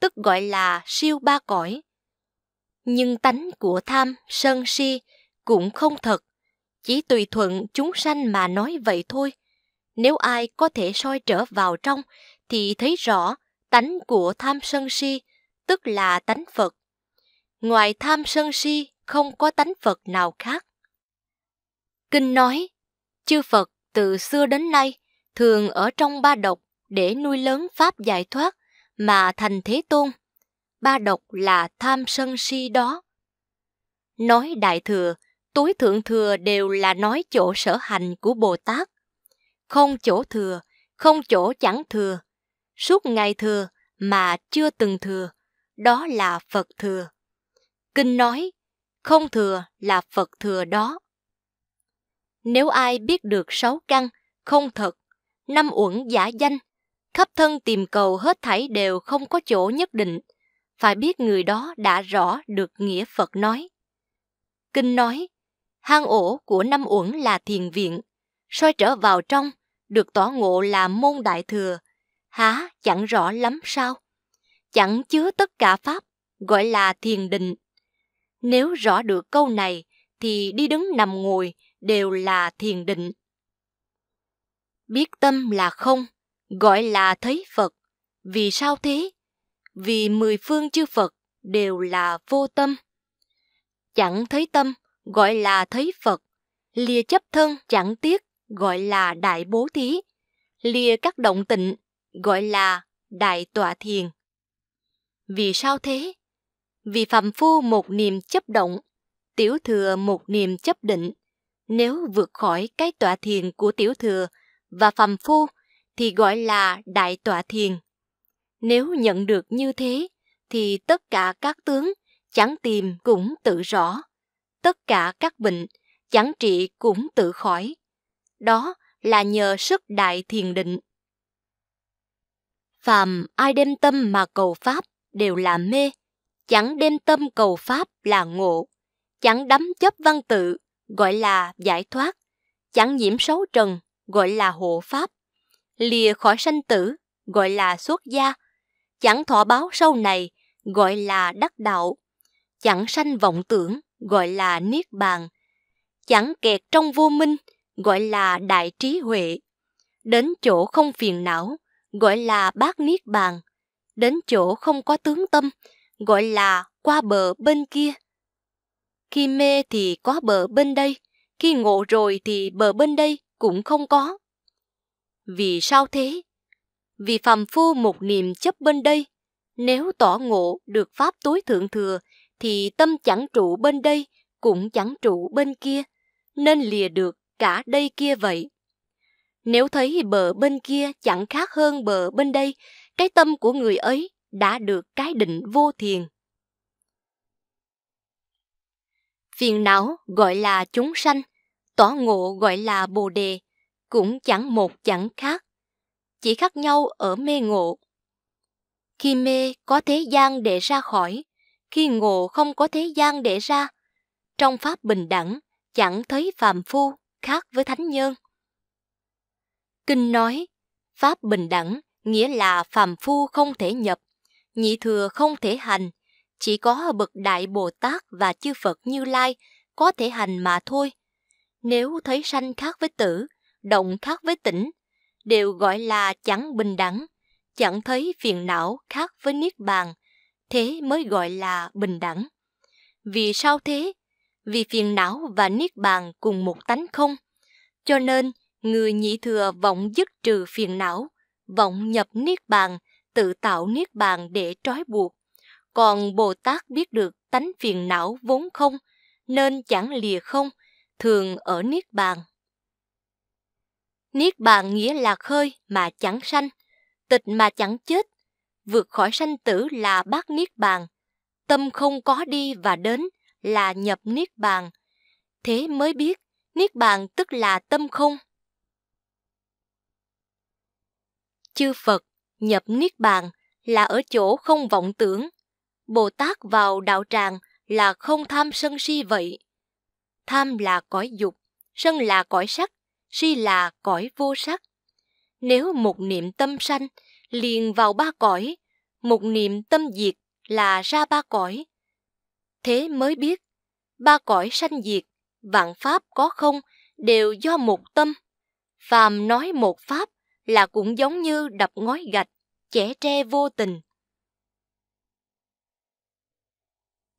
tức gọi là siêu ba cõi. Nhưng tánh của tham, sân, si cũng không thật, chỉ tùy thuận chúng sanh mà nói vậy thôi. Nếu ai có thể soi trở vào trong thì thấy rõ tánh của tham sân si, tức là tánh Phật. Ngoài tham sân si không có tánh Phật nào khác. Kinh nói, chư Phật từ xưa đến nay thường ở trong ba độc để nuôi lớn pháp giải thoát mà thành thế tôn. Ba độc là tham sân si đó. Nói đại thừa, tối thượng thừa đều là nói chỗ sở hành của Bồ Tát. Không chỗ thừa, không chỗ chẳng thừa, suốt ngày thừa mà chưa từng thừa, đó là Phật thừa. Kinh nói, không thừa là Phật thừa đó. Nếu ai biết được sáu căn, không thật, năm uẩn giả danh, khắp thân tìm cầu hết thảy đều không có chỗ nhất định, phải biết người đó đã rõ được nghĩa Phật nói. Kinh nói, hang ổ của năm uẩn là thiền viện, soi trở vào trong, được tỏ ngộ là môn đại thừa, há chẳng rõ lắm sao? Chẳng chứa tất cả pháp, gọi là thiền định. Nếu rõ được câu này, thì đi đứng nằm ngồi đều là thiền định. Biết tâm là không, gọi là thấy Phật. Vì sao thế? Vì mười phương chư Phật đều là vô tâm. Chẳng thấy tâm, gọi là thấy Phật. Lìa chấp thân chẳng tiếc, gọi là đại bố thí. Lìa các động tịnh, gọi là Đại Tọa Thiền. Vì sao thế? Vì phàm phu một niềm chấp động, tiểu thừa một niềm chấp định. Nếu vượt khỏi cái tọa thiền của tiểu thừa và phàm phu thì gọi là Đại Tọa Thiền. Nếu nhận được như thế thì tất cả các tướng chẳng tìm cũng tự rõ, tất cả các bệnh chẳng trị cũng tự khỏi. Đó là nhờ sức đại thiền định phàm ai đem tâm mà cầu pháp đều là mê chẳng đem tâm cầu pháp là ngộ chẳng đắm chấp văn tự gọi là giải thoát chẳng nhiễm xấu trần gọi là hộ pháp lìa khỏi sanh tử gọi là xuất gia chẳng thọ báo sau này gọi là đắc đạo chẳng sanh vọng tưởng gọi là niết bàn chẳng kẹt trong vô minh gọi là đại trí huệ đến chỗ không phiền não gọi là bát niết bàn, đến chỗ không có tướng tâm, gọi là qua bờ bên kia. Khi mê thì có bờ bên đây, khi ngộ rồi thì bờ bên đây cũng không có. Vì sao thế? Vì phàm phu một niềm chấp bên đây, nếu tỏ ngộ được pháp tối thượng thừa thì tâm chẳng trụ bên đây cũng chẳng trụ bên kia, nên lìa được cả đây kia vậy. Nếu thấy bờ bên kia chẳng khác hơn bờ bên đây, cái tâm của người ấy đã được cái định vô thiền. Phiền não gọi là chúng sanh, tỏ ngộ gọi là bồ đề, cũng chẳng một chẳng khác, chỉ khác nhau ở mê ngộ. Khi mê có thế gian để ra khỏi, khi ngộ không có thế gian để ra. Trong pháp bình đẳng, chẳng thấy phàm phu khác với thánh nhân. Kinh nói, Pháp bình đẳng nghĩa là phàm phu không thể nhập, nhị thừa không thể hành, chỉ có bậc Đại Bồ Tát và chư Phật Như Lai có thể hành mà thôi. Nếu thấy sanh khác với tử, động khác với tỉnh, đều gọi là chẳng bình đẳng, chẳng thấy phiền não khác với niết bàn, thế mới gọi là bình đẳng. Vì sao thế? Vì phiền não và niết bàn cùng một tánh không. Cho nên, người nhị thừa vọng dứt trừ phiền não, vọng nhập niết bàn, tự tạo niết bàn để trói buộc. Còn Bồ Tát biết được tánh phiền não vốn không, nên chẳng lìa không, thường ở niết bàn. Niết bàn nghĩa là khơi mà chẳng sanh, tịch mà chẳng chết, vượt khỏi sanh tử là bát niết bàn, tâm không có đi và đến là nhập niết bàn. Thế mới biết niết bàn tức là tâm không chư Phật nhập niết bàn là ở chỗ không vọng tưởng. Bồ Tát vào đạo tràng là không tham sân si vậy. Tham là cõi dục, sân là cõi sắc, si là cõi vô sắc. Nếu một niệm tâm sanh liền vào ba cõi, một niệm tâm diệt là ra ba cõi. Thế mới biết, ba cõi sanh diệt, vạn pháp có không đều do một tâm. Phàm nói một pháp là cũng giống như đập ngói gạch, chẻ tre vô tình.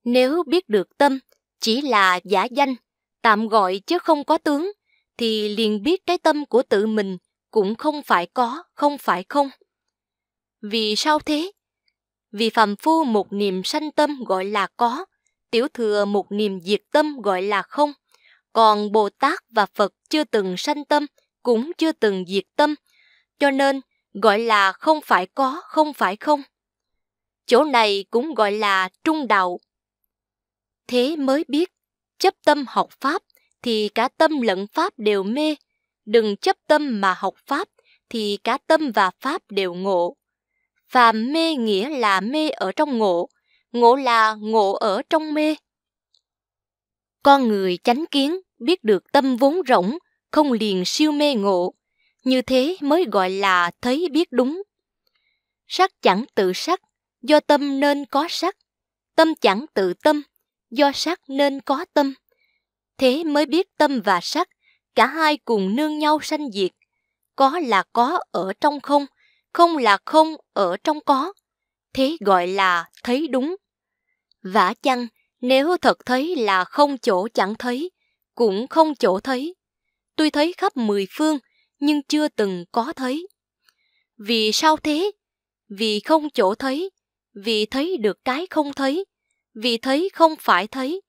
Nếu biết được tâm chỉ là giả danh, tạm gọi chứ không có tướng, thì liền biết cái tâm của tự mình cũng không phải có, không phải không. Vì sao thế? Vì phàm phu một niềm sanh tâm gọi là có, tiểu thừa một niềm diệt tâm gọi là không, còn Bồ Tát và Phật chưa từng sanh tâm, cũng chưa từng diệt tâm, cho nên, gọi là không phải có, không phải không. Chỗ này cũng gọi là trung đạo. Thế mới biết, chấp tâm học Pháp thì cả tâm lẫn Pháp đều mê, đừng chấp tâm mà học Pháp thì cả tâm và Pháp đều ngộ. và mê nghĩa là mê ở trong ngộ, ngộ là ngộ ở trong mê. Con người chánh kiến biết được tâm vốn rỗng, không liền siêu mê ngộ, như thế mới gọi là thấy biết đúng. Sắc chẳng tự sắc, do tâm nên có sắc. Tâm chẳng tự tâm, do sắc nên có tâm. Thế mới biết tâm và sắc, cả hai cùng nương nhau sanh diệt. Có là có ở trong không, không là không ở trong có. Thế gọi là thấy đúng. Vả chăng, nếu thật thấy là không chỗ chẳng thấy, cũng không chỗ thấy. Tôi thấy khắp mười phương, nhưng chưa từng có thấy. Vì sao thế? Vì không chỗ thấy, vì thấy được cái không thấy, vì thấy không phải thấy.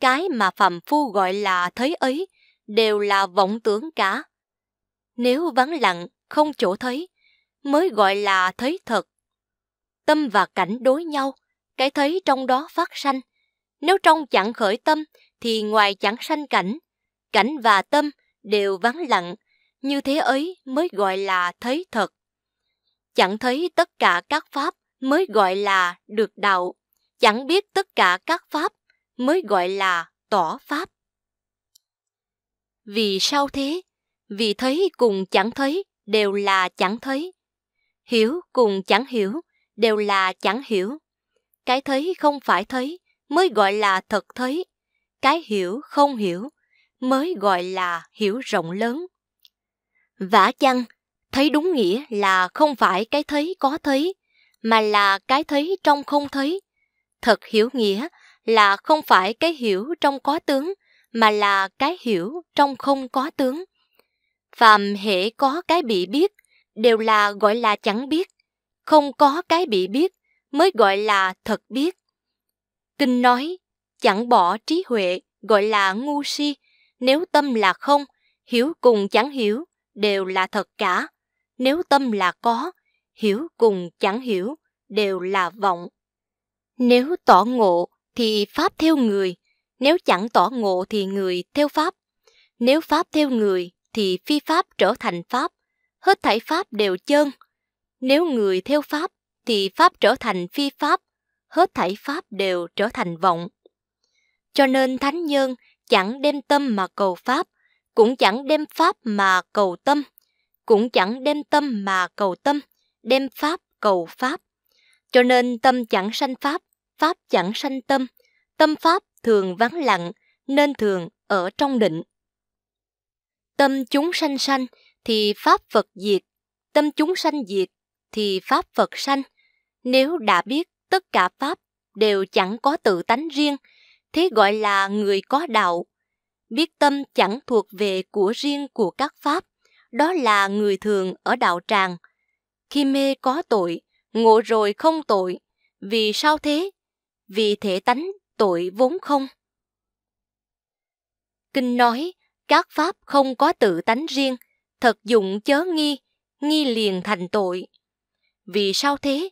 Cái mà phàm phu gọi là thấy ấy đều là vọng tưởng cả. Nếu vắng lặng, không chỗ thấy, mới gọi là thấy thật. Tâm và cảnh đối nhau, cái thấy trong đó phát sanh. Nếu trong chẳng khởi tâm, thì ngoài chẳng sanh cảnh. Cảnh và tâm đều vắng lặng, như thế ấy mới gọi là thấy thật chẳng thấy tất cả các pháp mới gọi là được đạo chẳng biết tất cả các pháp mới gọi là tỏ pháp vì sao thế vì thấy cùng chẳng thấy đều là chẳng thấy hiểu cùng chẳng hiểu đều là chẳng hiểu cái thấy không phải thấy mới gọi là thật thấy cái hiểu không hiểu mới gọi là hiểu rộng lớn Vả chăng, thấy đúng nghĩa là không phải cái thấy có thấy, mà là cái thấy trong không thấy. Thật hiểu nghĩa là không phải cái hiểu trong có tướng, mà là cái hiểu trong không có tướng. Phàm hệ có cái bị biết, đều là gọi là chẳng biết. Không có cái bị biết, mới gọi là thật biết. Kinh nói, chẳng bỏ trí huệ, gọi là ngu si, nếu tâm là không, hiểu cùng chẳng hiểu, đều là thật cả. Nếu tâm là có, hiểu cùng chẳng hiểu đều là vọng. Nếu tỏ ngộ thì pháp theo người, nếu chẳng tỏ ngộ thì người theo pháp. Nếu pháp theo người thì phi pháp trở thành pháp, hết thảy pháp đều chân. Nếu người theo pháp thì pháp trở thành phi pháp, hết thảy pháp đều trở thành vọng. Cho nên thánh nhân chẳng đem tâm mà cầu pháp, cũng chẳng đem pháp mà cầu tâm, cũng chẳng đem tâm mà cầu tâm, đem pháp cầu pháp. Cho nên tâm chẳng sanh pháp, pháp chẳng sanh tâm, tâm pháp thường vắng lặng, nên thường ở trong định. Tâm chúng sanh sanh thì pháp Phật diệt, tâm chúng sanh diệt thì pháp Phật sanh. Nếu đã biết tất cả pháp đều chẳng có tự tánh riêng, thế gọi là người có đạo biết tâm chẳng thuộc về của riêng của các pháp, đó là người thường ở đạo tràng. Khi mê có tội, ngộ rồi không tội, vì sao thế? Vì thể tánh tội vốn không. Kinh nói, các pháp không có tự tánh riêng, thật dụng chớ nghi, nghi liền thành tội. Vì sao thế?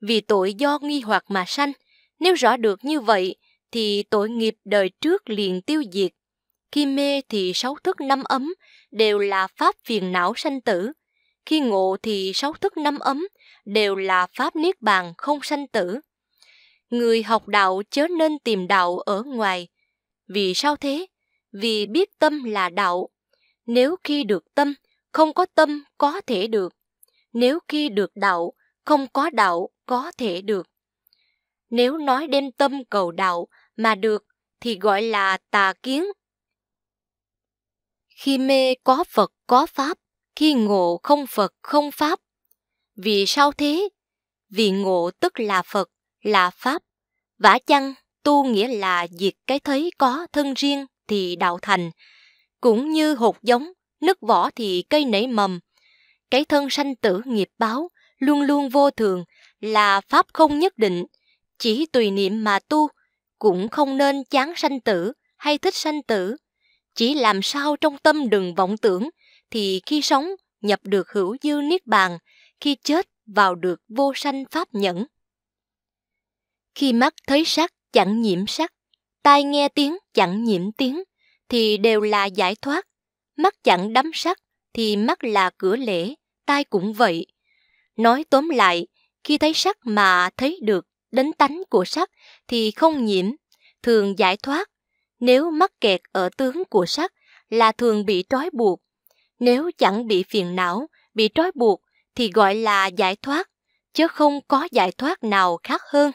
Vì tội do nghi hoặc mà sanh, nếu rõ được như vậy, thì tội nghiệp đời trước liền tiêu diệt. Khi mê thì sáu thức năm ấm đều là pháp phiền não sanh tử. Khi ngộ thì sáu thức năm ấm đều là pháp niết bàn không sanh tử. Người học đạo chớ nên tìm đạo ở ngoài. Vì sao thế? Vì biết tâm là đạo. Nếu khi được tâm, không có tâm có thể được. Nếu khi được đạo, không có đạo có thể được. Nếu nói đem tâm cầu đạo mà được thì gọi là tà kiến khi mê có Phật có Pháp, khi ngộ không Phật không Pháp. Vì sao thế? Vì ngộ tức là Phật, là Pháp. Vả chăng, tu nghĩa là diệt cái thấy có thân riêng thì đạo thành. Cũng như hột giống, nứt vỏ thì cây nảy mầm. Cái thân sanh tử nghiệp báo, luôn luôn vô thường, là Pháp không nhất định. Chỉ tùy niệm mà tu, cũng không nên chán sanh tử hay thích sanh tử chỉ làm sao trong tâm đừng vọng tưởng thì khi sống nhập được hữu dư niết bàn khi chết vào được vô sanh pháp nhẫn khi mắt thấy sắc chẳng nhiễm sắc tai nghe tiếng chẳng nhiễm tiếng thì đều là giải thoát mắt chẳng đắm sắc thì mắt là cửa lễ tai cũng vậy nói tóm lại khi thấy sắc mà thấy được đến tánh của sắc thì không nhiễm thường giải thoát nếu mắc kẹt ở tướng của sắc là thường bị trói buộc. Nếu chẳng bị phiền não, bị trói buộc thì gọi là giải thoát, chứ không có giải thoát nào khác hơn.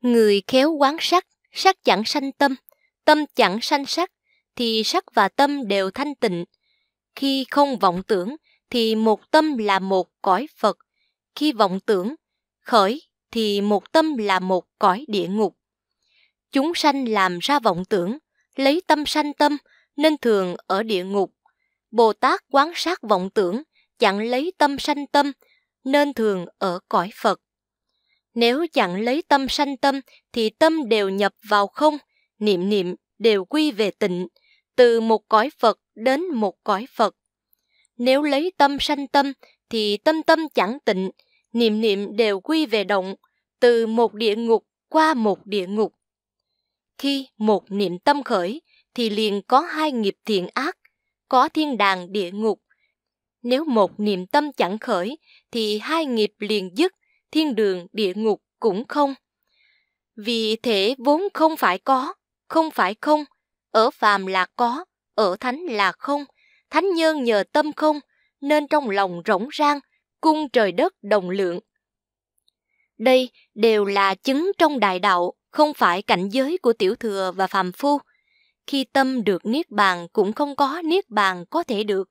Người khéo quán sắc, sắc chẳng sanh tâm, tâm chẳng sanh sắc, thì sắc và tâm đều thanh tịnh. Khi không vọng tưởng, thì một tâm là một cõi Phật. Khi vọng tưởng, khởi, thì một tâm là một cõi địa ngục chúng sanh làm ra vọng tưởng, lấy tâm sanh tâm nên thường ở địa ngục. Bồ Tát quán sát vọng tưởng, chẳng lấy tâm sanh tâm nên thường ở cõi Phật. Nếu chẳng lấy tâm sanh tâm thì tâm đều nhập vào không, niệm niệm đều quy về tịnh, từ một cõi Phật đến một cõi Phật. Nếu lấy tâm sanh tâm thì tâm tâm chẳng tịnh, niệm niệm đều quy về động, từ một địa ngục qua một địa ngục. Khi một niệm tâm khởi, thì liền có hai nghiệp thiện ác, có thiên đàng địa ngục. Nếu một niệm tâm chẳng khởi, thì hai nghiệp liền dứt, thiên đường địa ngục cũng không. Vì thể vốn không phải có, không phải không, ở phàm là có, ở thánh là không, thánh nhân nhờ tâm không, nên trong lòng rỗng rang, cung trời đất đồng lượng. Đây đều là chứng trong đại đạo không phải cảnh giới của tiểu thừa và phàm phu. Khi tâm được niết bàn cũng không có niết bàn có thể được.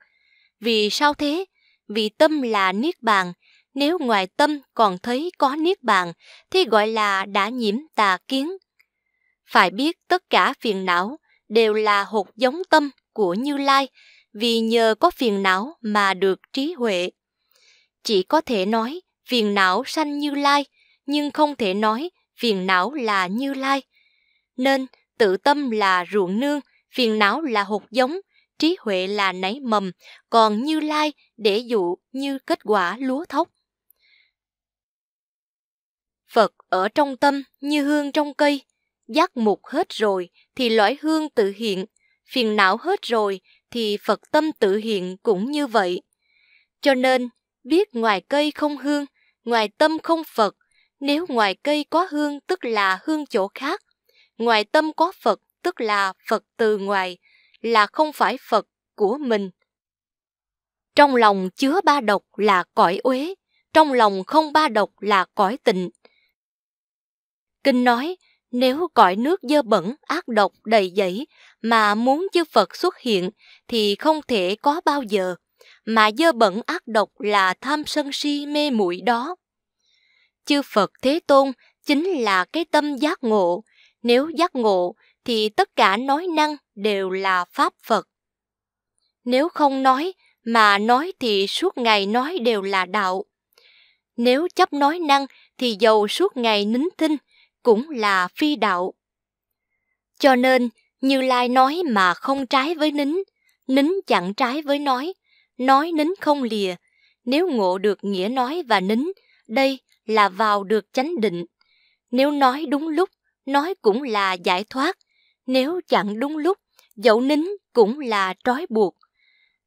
Vì sao thế? Vì tâm là niết bàn, nếu ngoài tâm còn thấy có niết bàn thì gọi là đã nhiễm tà kiến. Phải biết tất cả phiền não đều là hột giống tâm của Như Lai, vì nhờ có phiền não mà được trí huệ. Chỉ có thể nói phiền não sanh Như Lai, nhưng không thể nói phiền não là Như Lai. Nên tự tâm là ruộng nương, phiền não là hột giống, trí huệ là nảy mầm, còn Như Lai để dụ như kết quả lúa thóc. Phật ở trong tâm như hương trong cây, giác mục hết rồi thì loại hương tự hiện, phiền não hết rồi thì Phật tâm tự hiện cũng như vậy. Cho nên, biết ngoài cây không hương, ngoài tâm không Phật, nếu ngoài cây có hương tức là hương chỗ khác, ngoài tâm có Phật tức là Phật từ ngoài, là không phải Phật của mình. Trong lòng chứa ba độc là cõi uế, trong lòng không ba độc là cõi tịnh. Kinh nói, nếu cõi nước dơ bẩn, ác độc, đầy dẫy mà muốn chư Phật xuất hiện thì không thể có bao giờ, mà dơ bẩn ác độc là tham sân si mê muội đó chư Phật Thế Tôn chính là cái tâm giác ngộ. Nếu giác ngộ thì tất cả nói năng đều là Pháp Phật. Nếu không nói mà nói thì suốt ngày nói đều là đạo. Nếu chấp nói năng thì dầu suốt ngày nín thinh cũng là phi đạo. Cho nên, Như Lai nói mà không trái với nín, nín chẳng trái với nói, nói nín không lìa. Nếu ngộ được nghĩa nói và nín, đây là vào được chánh định. Nếu nói đúng lúc, nói cũng là giải thoát. Nếu chẳng đúng lúc, dẫu nín cũng là trói buộc.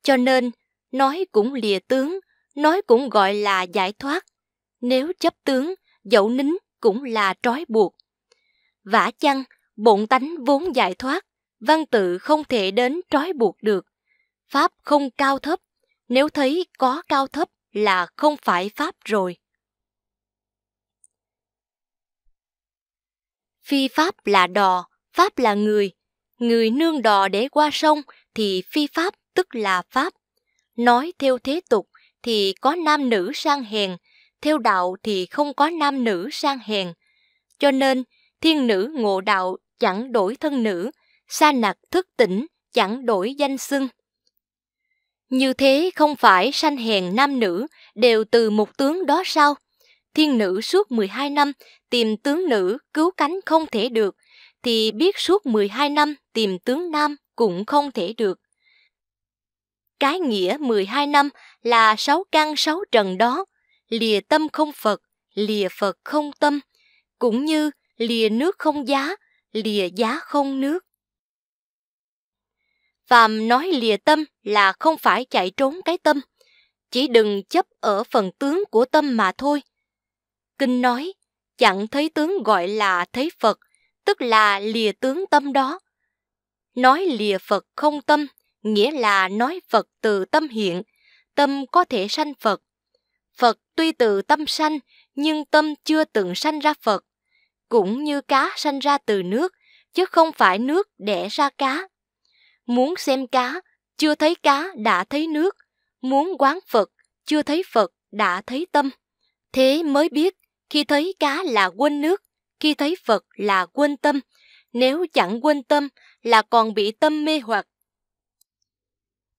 Cho nên, nói cũng lìa tướng, nói cũng gọi là giải thoát. Nếu chấp tướng, dẫu nín cũng là trói buộc. Vả chăng, bộn tánh vốn giải thoát, văn tự không thể đến trói buộc được. Pháp không cao thấp, nếu thấy có cao thấp là không phải Pháp rồi. phi pháp là đò, pháp là người. Người nương đò để qua sông thì phi pháp tức là pháp. Nói theo thế tục thì có nam nữ sang hèn, theo đạo thì không có nam nữ sang hèn. Cho nên, thiên nữ ngộ đạo chẳng đổi thân nữ, sa nặc thức tỉnh chẳng đổi danh xưng. Như thế không phải sanh hèn nam nữ đều từ một tướng đó sao? thiên nữ suốt 12 năm tìm tướng nữ cứu cánh không thể được, thì biết suốt 12 năm tìm tướng nam cũng không thể được. Cái nghĩa 12 năm là sáu căn sáu trần đó, lìa tâm không Phật, lìa Phật không tâm, cũng như lìa nước không giá, lìa giá không nước. Phàm nói lìa tâm là không phải chạy trốn cái tâm, chỉ đừng chấp ở phần tướng của tâm mà thôi. Kinh nói, chẳng thấy tướng gọi là thấy Phật, tức là lìa tướng tâm đó. Nói lìa Phật không tâm, nghĩa là nói Phật từ tâm hiện, tâm có thể sanh Phật. Phật tuy từ tâm sanh, nhưng tâm chưa từng sanh ra Phật, cũng như cá sanh ra từ nước, chứ không phải nước đẻ ra cá. Muốn xem cá, chưa thấy cá đã thấy nước, muốn quán Phật, chưa thấy Phật đã thấy tâm. Thế mới biết khi thấy cá là quên nước, khi thấy Phật là quên tâm, nếu chẳng quên tâm là còn bị tâm mê hoặc.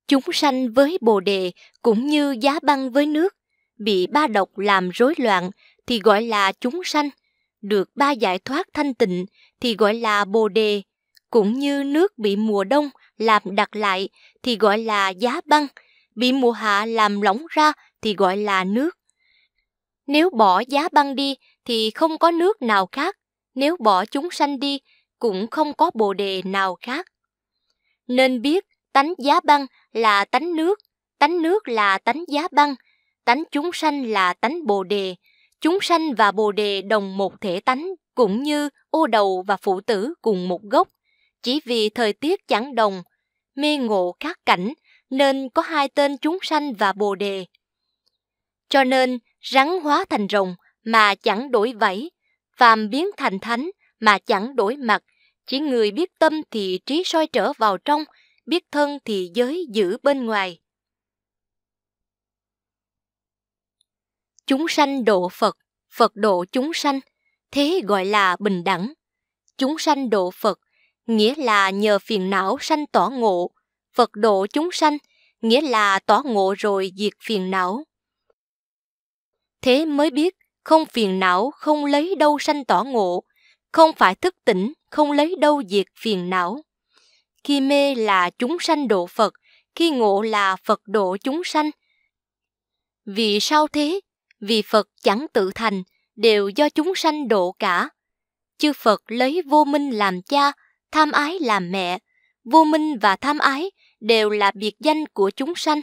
Chúng sanh với bồ đề cũng như giá băng với nước, bị ba độc làm rối loạn thì gọi là chúng sanh, được ba giải thoát thanh tịnh thì gọi là bồ đề, cũng như nước bị mùa đông làm đặc lại thì gọi là giá băng, bị mùa hạ làm lỏng ra thì gọi là nước. Nếu bỏ giá băng đi thì không có nước nào khác, nếu bỏ chúng sanh đi cũng không có bồ đề nào khác. Nên biết tánh giá băng là tánh nước, tánh nước là tánh giá băng, tánh chúng sanh là tánh bồ đề, chúng sanh và bồ đề đồng một thể tánh cũng như ô đầu và phụ tử cùng một gốc. Chỉ vì thời tiết chẳng đồng, mê ngộ khác cảnh nên có hai tên chúng sanh và bồ đề. Cho nên, rắn hóa thành rồng mà chẳng đổi vẫy, phàm biến thành thánh mà chẳng đổi mặt, chỉ người biết tâm thì trí soi trở vào trong, biết thân thì giới giữ bên ngoài. Chúng sanh độ Phật, Phật độ chúng sanh, thế gọi là bình đẳng. Chúng sanh độ Phật, nghĩa là nhờ phiền não sanh tỏ ngộ. Phật độ chúng sanh, nghĩa là tỏ ngộ rồi diệt phiền não. Thế mới biết, không phiền não không lấy đâu sanh tỏ ngộ, không phải thức tỉnh không lấy đâu diệt phiền não. Khi mê là chúng sanh độ Phật, khi ngộ là Phật độ chúng sanh. Vì sao thế? Vì Phật chẳng tự thành, đều do chúng sanh độ cả. Chư Phật lấy vô minh làm cha, tham ái làm mẹ. Vô minh và tham ái đều là biệt danh của chúng sanh.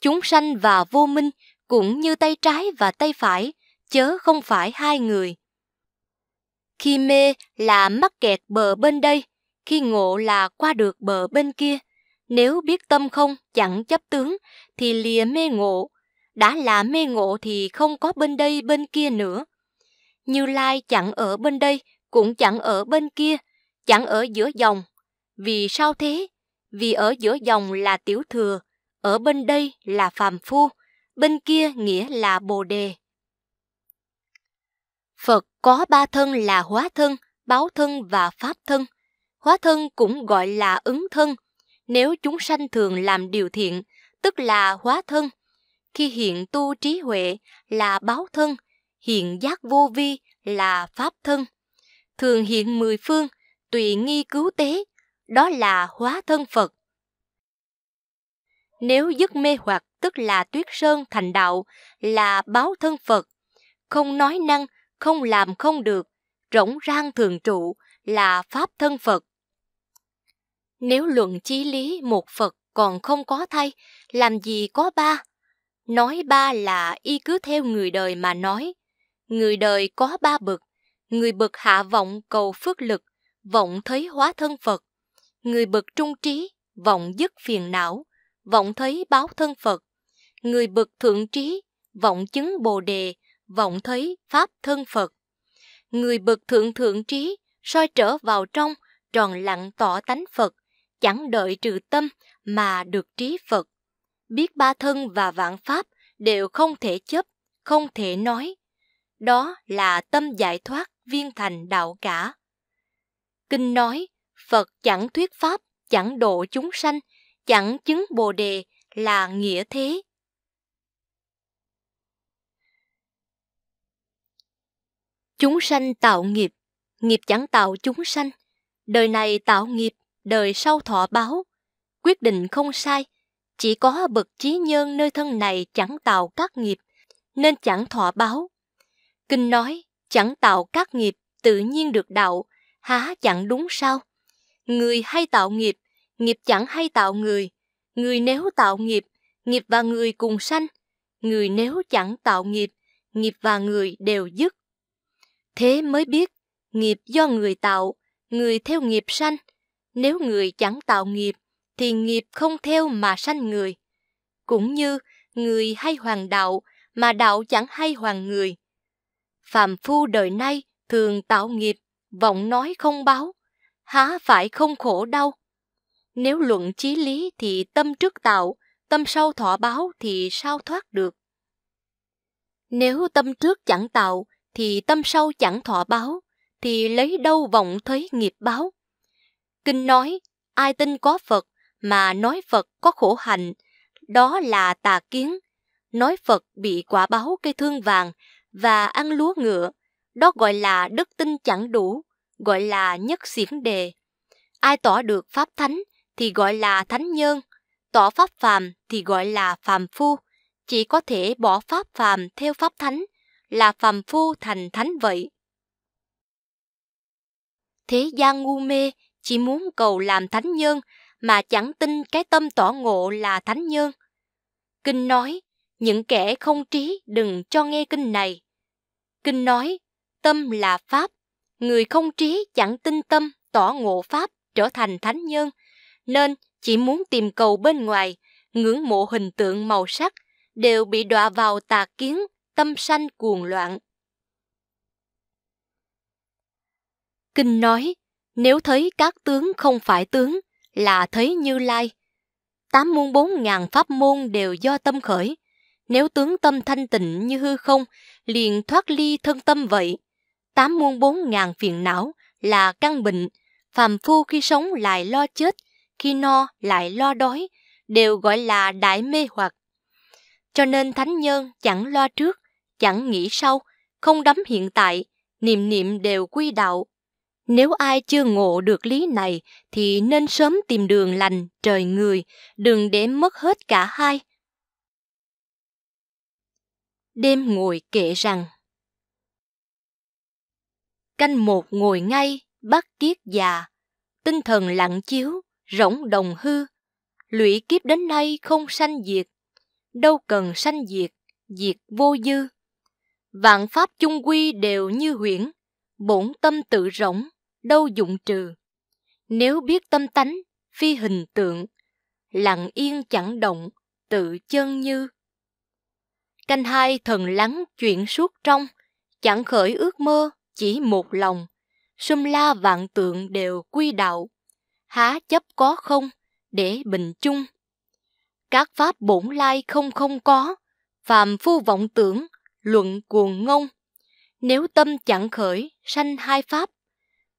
Chúng sanh và vô minh cũng như tay trái và tay phải, chớ không phải hai người. Khi mê là mắc kẹt bờ bên đây, khi ngộ là qua được bờ bên kia. Nếu biết tâm không, chẳng chấp tướng, thì lìa mê ngộ. Đã là mê ngộ thì không có bên đây bên kia nữa. Như Lai chẳng ở bên đây, cũng chẳng ở bên kia, chẳng ở giữa dòng. Vì sao thế? Vì ở giữa dòng là tiểu thừa, ở bên đây là phàm phu, bên kia nghĩa là bồ đề. Phật có ba thân là hóa thân, báo thân và pháp thân. Hóa thân cũng gọi là ứng thân. Nếu chúng sanh thường làm điều thiện, tức là hóa thân. Khi hiện tu trí huệ là báo thân, hiện giác vô vi là pháp thân. Thường hiện mười phương, tùy nghi cứu tế, đó là hóa thân Phật. Nếu dứt mê hoặc, tức là tuyết sơn thành đạo, là báo thân Phật. Không nói năng, không làm không được, rỗng rang thường trụ là pháp thân Phật. Nếu luận chí lý một Phật còn không có thay, làm gì có ba? Nói ba là y cứ theo người đời mà nói. Người đời có ba bậc, người bậc hạ vọng cầu phước lực, vọng thấy hóa thân Phật. Người bậc trung trí, vọng dứt phiền não, vọng thấy báo thân Phật người bậc thượng trí, vọng chứng bồ đề, vọng thấy pháp thân Phật. Người bậc thượng thượng trí, soi trở vào trong, tròn lặng tỏ tánh Phật, chẳng đợi trừ tâm mà được trí Phật. Biết ba thân và vạn pháp đều không thể chấp, không thể nói. Đó là tâm giải thoát viên thành đạo cả. Kinh nói, Phật chẳng thuyết pháp, chẳng độ chúng sanh, chẳng chứng bồ đề là nghĩa thế. Chúng sanh tạo nghiệp, nghiệp chẳng tạo chúng sanh. Đời này tạo nghiệp, đời sau thọ báo. Quyết định không sai, chỉ có bậc trí nhân nơi thân này chẳng tạo các nghiệp, nên chẳng thọ báo. Kinh nói, chẳng tạo các nghiệp, tự nhiên được đạo, há chẳng đúng sao? Người hay tạo nghiệp, nghiệp chẳng hay tạo người. Người nếu tạo nghiệp, nghiệp và người cùng sanh. Người nếu chẳng tạo nghiệp, nghiệp và người đều dứt. Thế mới biết, nghiệp do người tạo, người theo nghiệp sanh. Nếu người chẳng tạo nghiệp, thì nghiệp không theo mà sanh người. Cũng như người hay hoàng đạo, mà đạo chẳng hay hoàng người. Phạm phu đời nay thường tạo nghiệp, vọng nói không báo, há phải không khổ đau. Nếu luận chí lý thì tâm trước tạo, tâm sau thọ báo thì sao thoát được. Nếu tâm trước chẳng tạo thì tâm sâu chẳng thọ báo, thì lấy đâu vọng thấy nghiệp báo. Kinh nói, ai tin có Phật mà nói Phật có khổ hạnh, đó là tà kiến. Nói Phật bị quả báo cây thương vàng và ăn lúa ngựa, đó gọi là đức tin chẳng đủ, gọi là nhất xiển đề. Ai tỏ được pháp thánh thì gọi là thánh nhân, tỏ pháp phàm thì gọi là phàm phu, chỉ có thể bỏ pháp phàm theo pháp thánh là phàm phu thành thánh vậy. Thế gian ngu mê chỉ muốn cầu làm thánh nhân mà chẳng tin cái tâm tỏ ngộ là thánh nhân. Kinh nói, những kẻ không trí đừng cho nghe kinh này. Kinh nói, tâm là pháp, người không trí chẳng tin tâm tỏ ngộ pháp trở thành thánh nhân, nên chỉ muốn tìm cầu bên ngoài, ngưỡng mộ hình tượng màu sắc, đều bị đọa vào tà kiến tâm sanh cuồng loạn. Kinh nói, nếu thấy các tướng không phải tướng, là thấy như lai. Tám muôn bốn ngàn pháp môn đều do tâm khởi. Nếu tướng tâm thanh tịnh như hư không, liền thoát ly thân tâm vậy. Tám muôn bốn ngàn phiền não là căn bệnh. Phàm phu khi sống lại lo chết, khi no lại lo đói, đều gọi là đại mê hoặc. Cho nên thánh nhân chẳng lo trước, chẳng nghĩ sau, không đắm hiện tại, niệm niệm đều quy đạo. Nếu ai chưa ngộ được lý này thì nên sớm tìm đường lành trời người, đừng để mất hết cả hai. Đêm ngồi kệ rằng Canh một ngồi ngay, bắt kiết già, tinh thần lặng chiếu, rỗng đồng hư, lũy kiếp đến nay không sanh diệt, đâu cần sanh diệt, diệt vô dư vạn pháp chung quy đều như huyễn, bổn tâm tự rỗng, đâu dụng trừ. Nếu biết tâm tánh, phi hình tượng, lặng yên chẳng động, tự chân như. Canh hai thần lắng chuyện suốt trong, chẳng khởi ước mơ, chỉ một lòng. Sum la vạn tượng đều quy đạo, há chấp có không, để bình chung. Các pháp bổn lai không không có, phàm phu vọng tưởng, luận cuồng ngông Nếu tâm chẳng khởi, sanh hai pháp,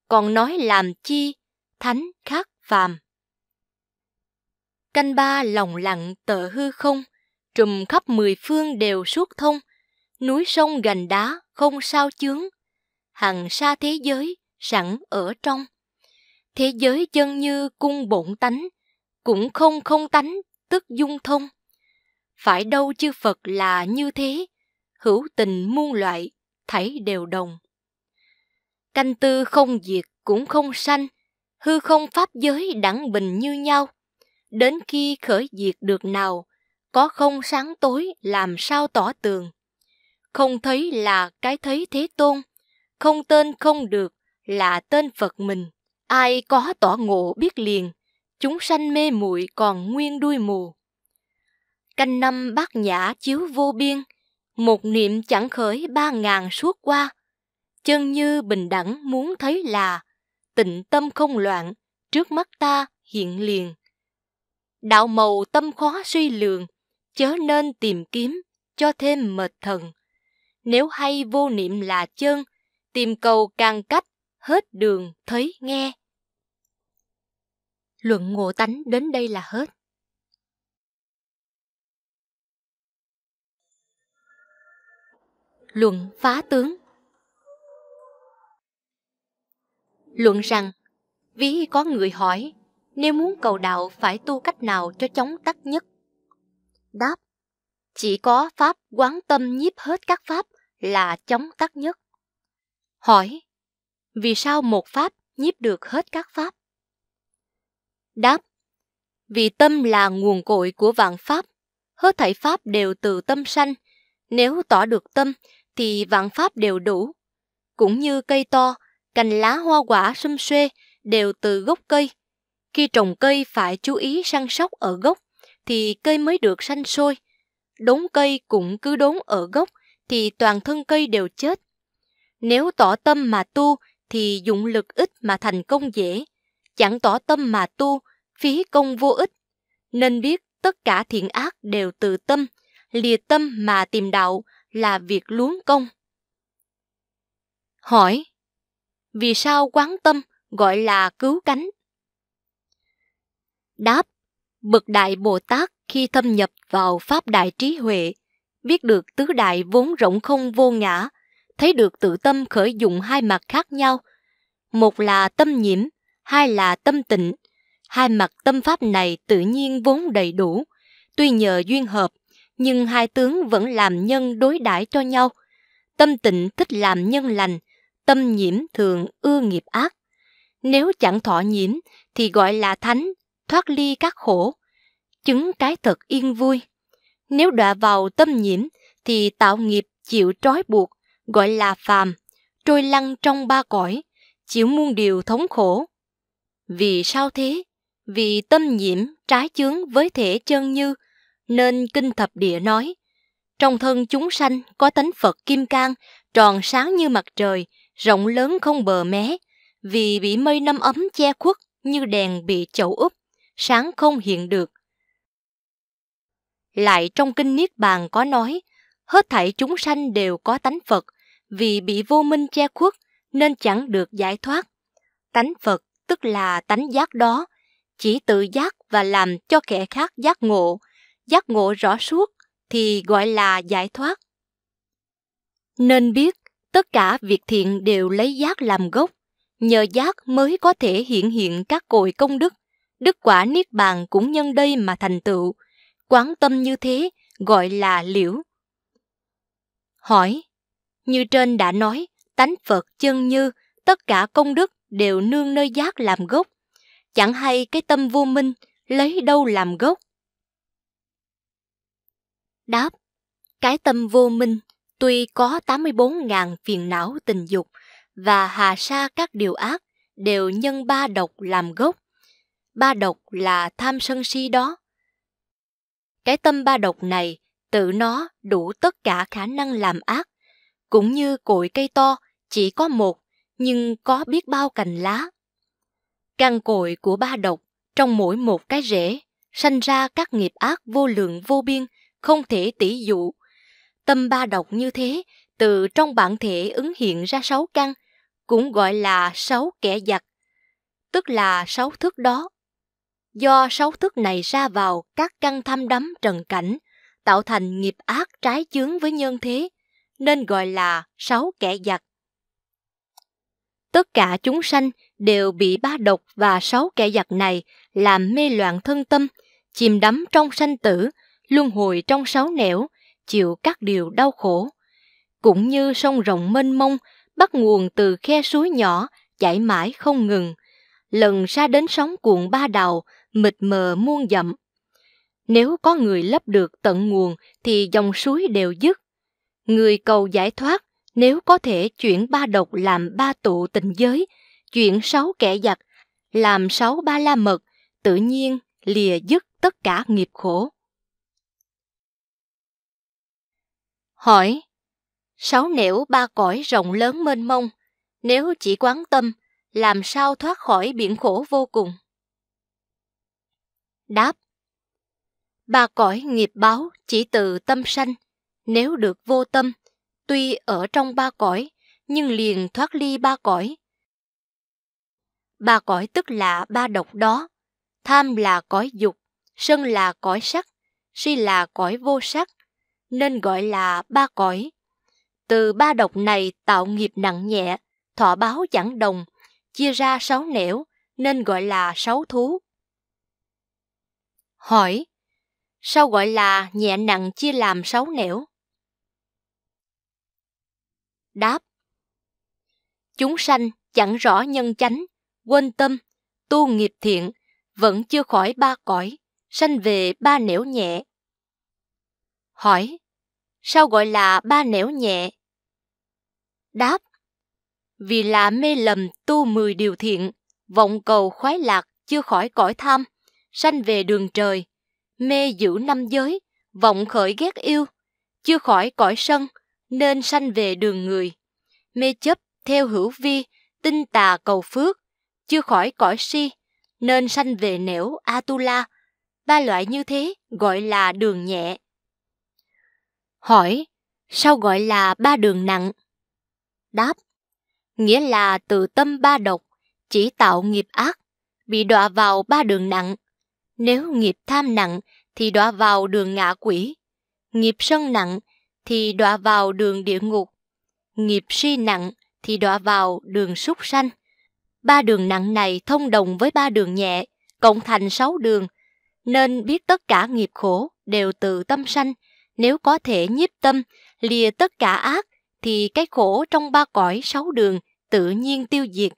còn nói làm chi, thánh khác phàm. Canh ba lòng lặng tờ hư không, trùm khắp mười phương đều suốt thông, núi sông gành đá không sao chướng, hằng xa thế giới sẵn ở trong. Thế giới chân như cung bổn tánh, cũng không không tánh, tức dung thông. Phải đâu chư Phật là như thế, hữu tình muôn loại, thảy đều đồng. Canh tư không diệt cũng không sanh, hư không pháp giới đẳng bình như nhau. Đến khi khởi diệt được nào, có không sáng tối làm sao tỏ tường. Không thấy là cái thấy thế tôn, không tên không được là tên Phật mình. Ai có tỏ ngộ biết liền, chúng sanh mê muội còn nguyên đuôi mù. Canh năm bát nhã chiếu vô biên, một niệm chẳng khởi ba ngàn suốt qua. Chân như bình đẳng muốn thấy là, tịnh tâm không loạn, trước mắt ta hiện liền. Đạo màu tâm khó suy lường, chớ nên tìm kiếm, cho thêm mệt thần. Nếu hay vô niệm là chân, tìm cầu càng cách, hết đường thấy nghe. Luận ngộ tánh đến đây là hết. luận phá tướng luận rằng ví có người hỏi nếu muốn cầu đạo phải tu cách nào cho chóng tắt nhất đáp chỉ có pháp quán tâm nhiếp hết các pháp là chóng tắt nhất hỏi vì sao một pháp nhiếp được hết các pháp đáp vì tâm là nguồn cội của vạn pháp hết thảy pháp đều từ tâm sanh nếu tỏ được tâm thì vạn pháp đều đủ. Cũng như cây to, cành lá hoa quả sum xuê đều từ gốc cây. Khi trồng cây phải chú ý săn sóc ở gốc thì cây mới được xanh sôi. Đốn cây cũng cứ đốn ở gốc thì toàn thân cây đều chết. Nếu tỏ tâm mà tu thì dụng lực ít mà thành công dễ. Chẳng tỏ tâm mà tu, phí công vô ích. Nên biết tất cả thiện ác đều từ tâm, lìa tâm mà tìm đạo, là việc luống công. Hỏi, vì sao quán tâm gọi là cứu cánh? Đáp, bậc đại Bồ Tát khi thâm nhập vào Pháp Đại Trí Huệ, biết được tứ đại vốn rộng không vô ngã, thấy được tự tâm khởi dụng hai mặt khác nhau. Một là tâm nhiễm, hai là tâm tịnh. Hai mặt tâm pháp này tự nhiên vốn đầy đủ, tuy nhờ duyên hợp nhưng hai tướng vẫn làm nhân đối đãi cho nhau. Tâm tịnh thích làm nhân lành, tâm nhiễm thường ưa nghiệp ác. Nếu chẳng thọ nhiễm thì gọi là thánh, thoát ly các khổ, chứng cái thật yên vui. Nếu đọa vào tâm nhiễm thì tạo nghiệp chịu trói buộc, gọi là phàm, trôi lăn trong ba cõi, chịu muôn điều thống khổ. Vì sao thế? Vì tâm nhiễm trái chướng với thể chân như, nên Kinh Thập Địa nói, trong thân chúng sanh có tánh Phật Kim Cang, tròn sáng như mặt trời, rộng lớn không bờ mé, vì bị mây năm ấm che khuất như đèn bị chậu úp, sáng không hiện được. Lại trong Kinh Niết Bàn có nói, hết thảy chúng sanh đều có tánh Phật, vì bị vô minh che khuất nên chẳng được giải thoát. Tánh Phật tức là tánh giác đó, chỉ tự giác và làm cho kẻ khác giác ngộ, giác ngộ rõ suốt thì gọi là giải thoát. Nên biết, tất cả việc thiện đều lấy giác làm gốc, nhờ giác mới có thể hiện hiện các cội công đức, đức quả niết bàn cũng nhân đây mà thành tựu. Quán tâm như thế gọi là liễu. Hỏi, như trên đã nói, tánh Phật chân như, tất cả công đức đều nương nơi giác làm gốc. Chẳng hay cái tâm vô minh lấy đâu làm gốc, đáp Cái tâm vô minh tuy có 84.000 phiền não tình dục và hà sa các điều ác đều nhân ba độc làm gốc. Ba độc là tham sân si đó. Cái tâm ba độc này tự nó đủ tất cả khả năng làm ác, cũng như cội cây to chỉ có một nhưng có biết bao cành lá. Căn cội của ba độc trong mỗi một cái rễ sanh ra các nghiệp ác vô lượng vô biên không thể tỷ dụ. Tâm ba độc như thế, từ trong bản thể ứng hiện ra sáu căn, cũng gọi là sáu kẻ giặc, tức là sáu thức đó. Do sáu thức này ra vào các căn tham đắm trần cảnh, tạo thành nghiệp ác trái chướng với nhân thế, nên gọi là sáu kẻ giặc. Tất cả chúng sanh đều bị ba độc và sáu kẻ giặc này làm mê loạn thân tâm, chìm đắm trong sanh tử, luân hồi trong sáu nẻo, chịu các điều đau khổ. Cũng như sông rộng mênh mông, bắt nguồn từ khe suối nhỏ, chảy mãi không ngừng, lần xa đến sóng cuộn ba đầu, mịt mờ muôn dặm. Nếu có người lấp được tận nguồn thì dòng suối đều dứt. Người cầu giải thoát nếu có thể chuyển ba độc làm ba tụ tình giới, chuyển sáu kẻ giặc làm sáu ba la mật, tự nhiên lìa dứt tất cả nghiệp khổ. Hỏi, sáu nẻo ba cõi rộng lớn mênh mông, nếu chỉ quán tâm, làm sao thoát khỏi biển khổ vô cùng? Đáp, ba cõi nghiệp báo chỉ từ tâm sanh, nếu được vô tâm, tuy ở trong ba cõi, nhưng liền thoát ly ba cõi. Ba cõi tức là ba độc đó, tham là cõi dục, sân là cõi sắc, si là cõi vô sắc, nên gọi là ba cõi. Từ ba độc này tạo nghiệp nặng nhẹ, thọ báo chẳng đồng, chia ra sáu nẻo nên gọi là sáu thú. Hỏi, sao gọi là nhẹ nặng chia làm sáu nẻo? Đáp, chúng sanh chẳng rõ nhân chánh, quên tâm, tu nghiệp thiện, vẫn chưa khỏi ba cõi, sanh về ba nẻo nhẹ, Hỏi, sao gọi là ba nẻo nhẹ? Đáp, vì là mê lầm tu mười điều thiện, vọng cầu khoái lạc chưa khỏi cõi tham, sanh về đường trời, mê giữ năm giới, vọng khởi ghét yêu, chưa khỏi cõi sân, nên sanh về đường người. Mê chấp theo hữu vi, tinh tà cầu phước, chưa khỏi cõi si, nên sanh về nẻo Atula. Ba loại như thế gọi là đường nhẹ. Hỏi, sao gọi là ba đường nặng? Đáp, nghĩa là từ tâm ba độc, chỉ tạo nghiệp ác, bị đọa vào ba đường nặng. Nếu nghiệp tham nặng thì đọa vào đường ngạ quỷ, nghiệp sân nặng thì đọa vào đường địa ngục, nghiệp si nặng thì đọa vào đường súc sanh. Ba đường nặng này thông đồng với ba đường nhẹ, cộng thành sáu đường, nên biết tất cả nghiệp khổ đều từ tâm sanh, nếu có thể nhiếp tâm, lìa tất cả ác, thì cái khổ trong ba cõi sáu đường tự nhiên tiêu diệt.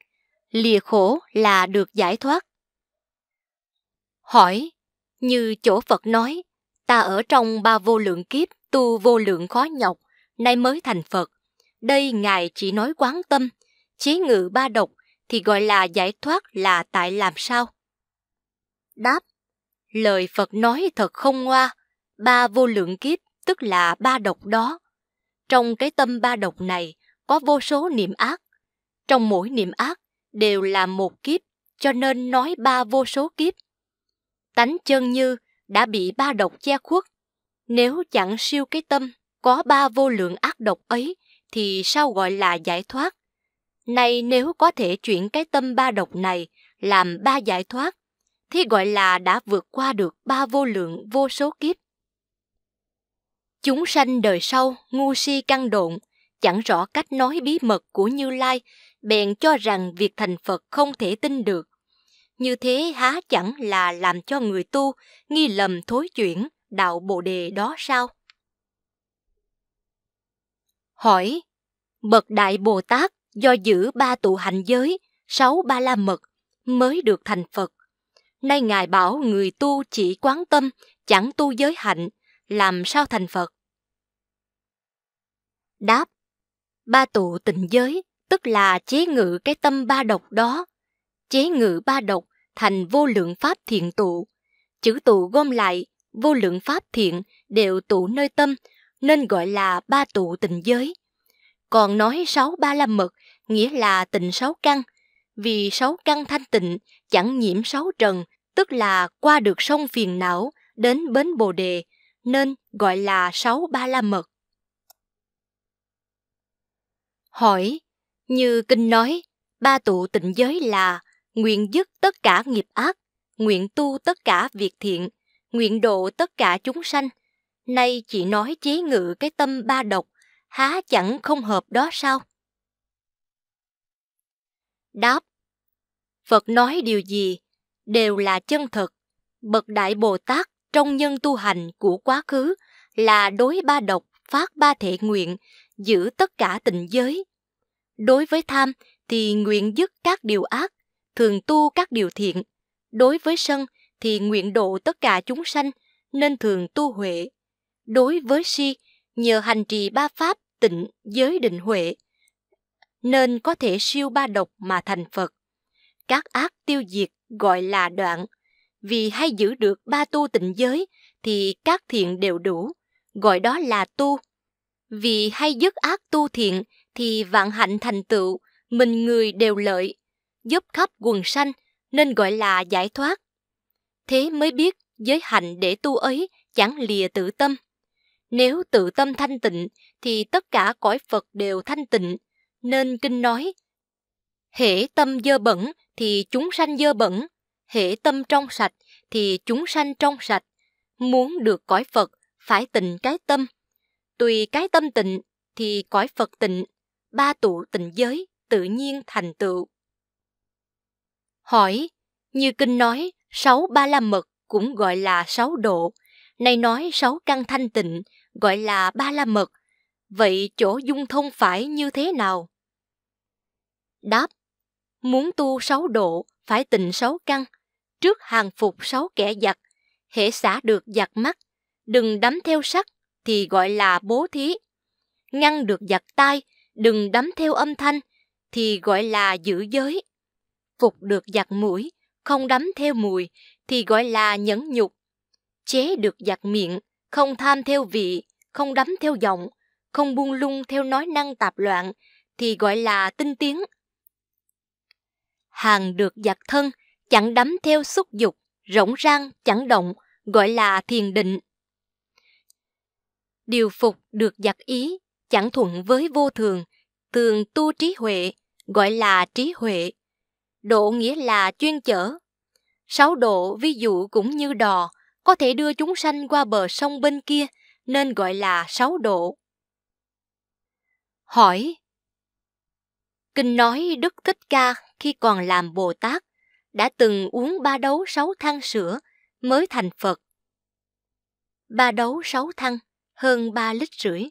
Lìa khổ là được giải thoát. Hỏi, như chỗ Phật nói, ta ở trong ba vô lượng kiếp, tu vô lượng khó nhọc, nay mới thành Phật. Đây Ngài chỉ nói quán tâm, chế ngự ba độc thì gọi là giải thoát là tại làm sao? Đáp, lời Phật nói thật không ngoa, ba vô lượng kiếp tức là ba độc đó. Trong cái tâm ba độc này có vô số niệm ác. Trong mỗi niệm ác đều là một kiếp, cho nên nói ba vô số kiếp. Tánh chân như đã bị ba độc che khuất. Nếu chẳng siêu cái tâm có ba vô lượng ác độc ấy thì sao gọi là giải thoát? Nay nếu có thể chuyển cái tâm ba độc này làm ba giải thoát, thì gọi là đã vượt qua được ba vô lượng vô số kiếp. Chúng sanh đời sau, ngu si căn độn, chẳng rõ cách nói bí mật của Như Lai, bèn cho rằng việc thành Phật không thể tin được. Như thế há chẳng là làm cho người tu nghi lầm thối chuyển đạo Bồ Đề đó sao? Hỏi, Bậc Đại Bồ Tát do giữ ba tụ hạnh giới, sáu ba la mật mới được thành Phật. Nay Ngài bảo người tu chỉ quán tâm, chẳng tu giới hạnh, làm sao thành Phật? Đáp Ba tụ tịnh giới, tức là chế ngự cái tâm ba độc đó. Chế ngự ba độc thành vô lượng pháp thiện tụ. Chữ tụ gom lại, vô lượng pháp thiện đều tụ nơi tâm, nên gọi là ba tụ tịnh giới. Còn nói sáu ba la mật, nghĩa là tịnh sáu căn. Vì sáu căn thanh tịnh, chẳng nhiễm sáu trần, tức là qua được sông phiền não, đến bến bồ đề, nên gọi là sáu ba la mật. Hỏi, như kinh nói, ba tụ tịnh giới là nguyện dứt tất cả nghiệp ác, nguyện tu tất cả việc thiện, nguyện độ tất cả chúng sanh. Nay chỉ nói chế ngự cái tâm ba độc, há chẳng không hợp đó sao? Đáp Phật nói điều gì đều là chân thật. Bậc Đại Bồ Tát trong nhân tu hành của quá khứ là đối ba độc, phát ba thể nguyện, giữ tất cả tình giới. Đối với tham thì nguyện dứt các điều ác, thường tu các điều thiện. Đối với sân thì nguyện độ tất cả chúng sanh, nên thường tu huệ. Đối với si, nhờ hành trì ba pháp tịnh giới định huệ, nên có thể siêu ba độc mà thành Phật. Các ác tiêu diệt gọi là đoạn, vì hay giữ được ba tu tịnh giới thì các thiện đều đủ, gọi đó là tu. Vì hay dứt ác tu thiện thì vạn hạnh thành tựu, mình người đều lợi, giúp khắp quần sanh nên gọi là giải thoát. Thế mới biết giới hạnh để tu ấy chẳng lìa tự tâm. Nếu tự tâm thanh tịnh thì tất cả cõi Phật đều thanh tịnh, nên kinh nói Hễ tâm dơ bẩn thì chúng sanh dơ bẩn, hễ tâm trong sạch thì chúng sanh trong sạch. Muốn được cõi Phật phải tịnh cái tâm. Tùy cái tâm tịnh thì cõi Phật tịnh, ba tụ tịnh giới tự nhiên thành tựu. Hỏi, như kinh nói, sáu ba la mật cũng gọi là sáu độ, nay nói sáu căn thanh tịnh gọi là ba la mật, vậy chỗ dung thông phải như thế nào? Đáp, muốn tu sáu độ phải tình sáu căn, trước hàng phục sáu kẻ giặc, hễ xả được giặc mắt, đừng đắm theo sắc thì gọi là bố thí. Ngăn được giặc tai, đừng đắm theo âm thanh thì gọi là giữ giới. Phục được giặc mũi, không đắm theo mùi thì gọi là nhẫn nhục. Chế được giặc miệng, không tham theo vị, không đắm theo giọng, không buông lung theo nói năng tạp loạn thì gọi là tinh tiến hàng được giặc thân, chẳng đắm theo xúc dục, rỗng rang chẳng động, gọi là thiền định. Điều phục được giặc ý, chẳng thuận với vô thường, thường tu trí huệ, gọi là trí huệ. Độ nghĩa là chuyên chở. Sáu độ ví dụ cũng như đò, có thể đưa chúng sanh qua bờ sông bên kia, nên gọi là sáu độ. Hỏi Kinh nói Đức Thích Ca khi còn làm Bồ Tát, đã từng uống ba đấu sáu thăng sữa mới thành Phật. Ba đấu sáu thăng, hơn ba lít rưỡi.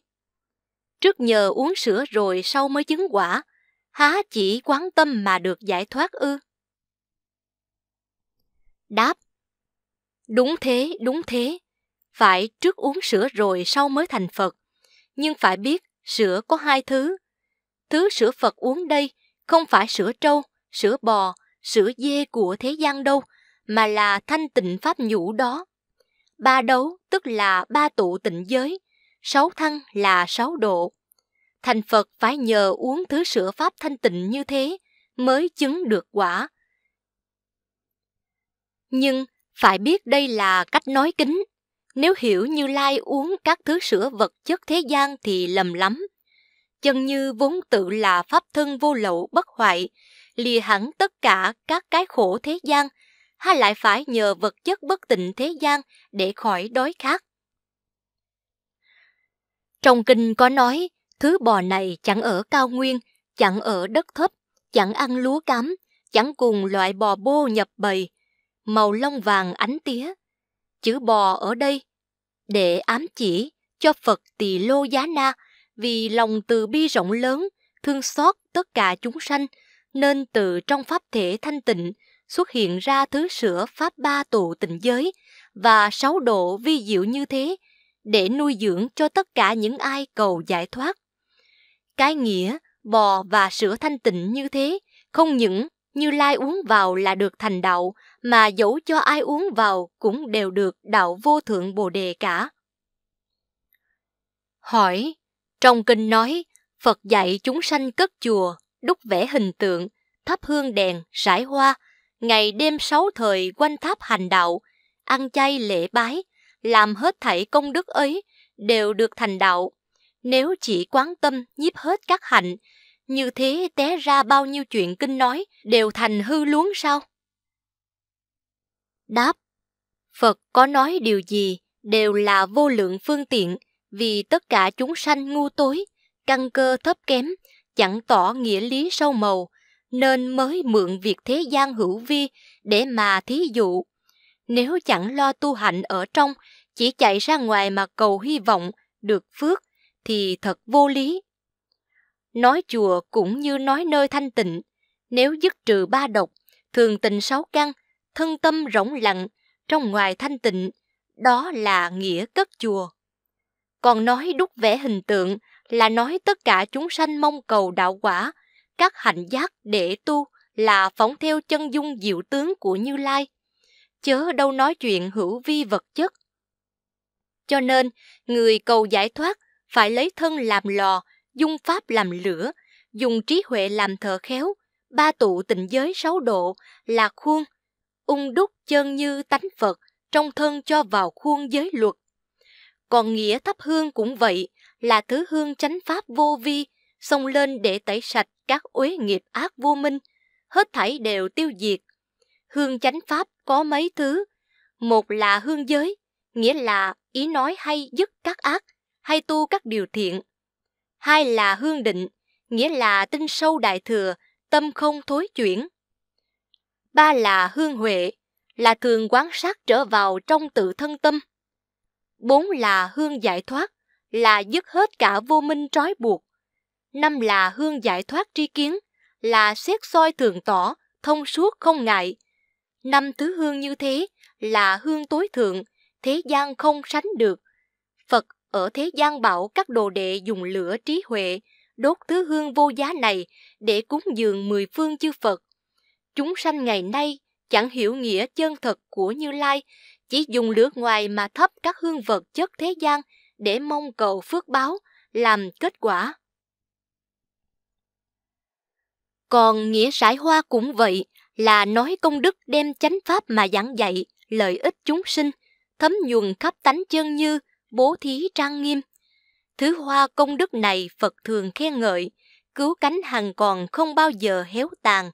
Trước nhờ uống sữa rồi sau mới chứng quả, há chỉ quán tâm mà được giải thoát ư? Đáp Đúng thế, đúng thế. Phải trước uống sữa rồi sau mới thành Phật. Nhưng phải biết sữa có hai thứ. Thứ sữa Phật uống đây không phải sữa trâu sữa bò, sữa dê của thế gian đâu, mà là thanh tịnh pháp nhũ đó. Ba đấu tức là ba tụ tịnh giới, sáu thăng là sáu độ. Thành Phật phải nhờ uống thứ sữa pháp thanh tịnh như thế mới chứng được quả. Nhưng phải biết đây là cách nói kính. Nếu hiểu Như Lai uống các thứ sữa vật chất thế gian thì lầm lắm. Chân Như vốn tự là pháp thân vô lậu bất hoại, lìa hẳn tất cả các cái khổ thế gian, hay lại phải nhờ vật chất bất tịnh thế gian để khỏi đói khát. Trong kinh có nói, thứ bò này chẳng ở cao nguyên, chẳng ở đất thấp, chẳng ăn lúa cám, chẳng cùng loại bò bô nhập bầy, màu lông vàng ánh tía. Chữ bò ở đây, để ám chỉ cho Phật Tỳ Lô Giá Na vì lòng từ bi rộng lớn, thương xót tất cả chúng sanh nên từ trong pháp thể thanh tịnh xuất hiện ra thứ sữa pháp ba tụ tịnh giới và sáu độ vi diệu như thế để nuôi dưỡng cho tất cả những ai cầu giải thoát. Cái nghĩa bò và sữa thanh tịnh như thế không những như lai uống vào là được thành đạo mà dẫu cho ai uống vào cũng đều được đạo vô thượng bồ đề cả. Hỏi, trong kinh nói Phật dạy chúng sanh cất chùa, đúc vẽ hình tượng, thắp hương đèn, rải hoa, ngày đêm sáu thời quanh tháp hành đạo, ăn chay lễ bái, làm hết thảy công đức ấy đều được thành đạo. Nếu chỉ quán tâm nhiếp hết các hạnh, như thế té ra bao nhiêu chuyện kinh nói đều thành hư luống sao? Đáp Phật có nói điều gì đều là vô lượng phương tiện vì tất cả chúng sanh ngu tối, căn cơ thấp kém, chẳng tỏ nghĩa lý sâu màu, nên mới mượn việc thế gian hữu vi để mà thí dụ. Nếu chẳng lo tu hạnh ở trong, chỉ chạy ra ngoài mà cầu hy vọng được phước thì thật vô lý. Nói chùa cũng như nói nơi thanh tịnh, nếu dứt trừ ba độc, thường tình sáu căn, thân tâm rỗng lặng, trong ngoài thanh tịnh, đó là nghĩa cất chùa. Còn nói đúc vẽ hình tượng là nói tất cả chúng sanh mong cầu đạo quả, các hạnh giác để tu là phóng theo chân dung diệu tướng của Như Lai, chớ đâu nói chuyện hữu vi vật chất. Cho nên, người cầu giải thoát phải lấy thân làm lò, dung pháp làm lửa, dùng trí huệ làm thợ khéo, ba tụ tịnh giới sáu độ là khuôn, ung đúc chân như tánh Phật trong thân cho vào khuôn giới luật. Còn nghĩa thắp hương cũng vậy, là thứ hương chánh pháp vô vi, xông lên để tẩy sạch các uế nghiệp ác vô minh, hết thảy đều tiêu diệt. Hương chánh pháp có mấy thứ, một là hương giới, nghĩa là ý nói hay dứt các ác, hay tu các điều thiện. Hai là hương định, nghĩa là tinh sâu đại thừa, tâm không thối chuyển. Ba là hương huệ, là thường quán sát trở vào trong tự thân tâm. Bốn là hương giải thoát, là dứt hết cả vô minh trói buộc. Năm là hương giải thoát tri kiến, là xét soi thường tỏ, thông suốt không ngại. Năm thứ hương như thế là hương tối thượng, thế gian không sánh được. Phật ở thế gian bảo các đồ đệ dùng lửa trí huệ, đốt thứ hương vô giá này để cúng dường mười phương chư Phật. Chúng sanh ngày nay chẳng hiểu nghĩa chân thật của Như Lai, chỉ dùng lửa ngoài mà thắp các hương vật chất thế gian để mong cầu phước báo làm kết quả. Còn nghĩa sải hoa cũng vậy, là nói công đức đem chánh pháp mà giảng dạy, lợi ích chúng sinh, thấm nhuần khắp tánh chân như, bố thí trang nghiêm. Thứ hoa công đức này Phật thường khen ngợi, cứu cánh hằng còn không bao giờ héo tàn.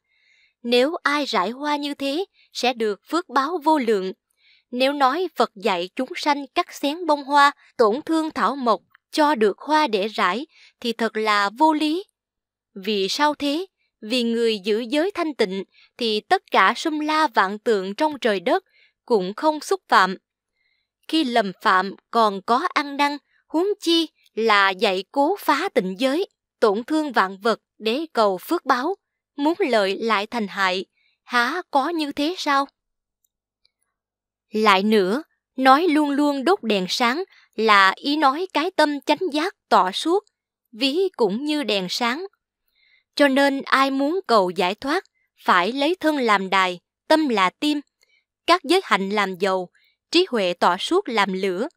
Nếu ai rải hoa như thế, sẽ được phước báo vô lượng, nếu nói Phật dạy chúng sanh cắt xén bông hoa, tổn thương thảo mộc, cho được hoa để rải, thì thật là vô lý. Vì sao thế? Vì người giữ giới thanh tịnh, thì tất cả sum la vạn tượng trong trời đất cũng không xúc phạm. Khi lầm phạm còn có ăn năn, huống chi là dạy cố phá tịnh giới, tổn thương vạn vật để cầu phước báo, muốn lợi lại thành hại, há có như thế sao? Lại nữa, nói luôn luôn đốt đèn sáng là ý nói cái tâm chánh giác tỏ suốt, ví cũng như đèn sáng. Cho nên ai muốn cầu giải thoát, phải lấy thân làm đài, tâm là tim, các giới hạnh làm dầu, trí huệ tỏ suốt làm lửa,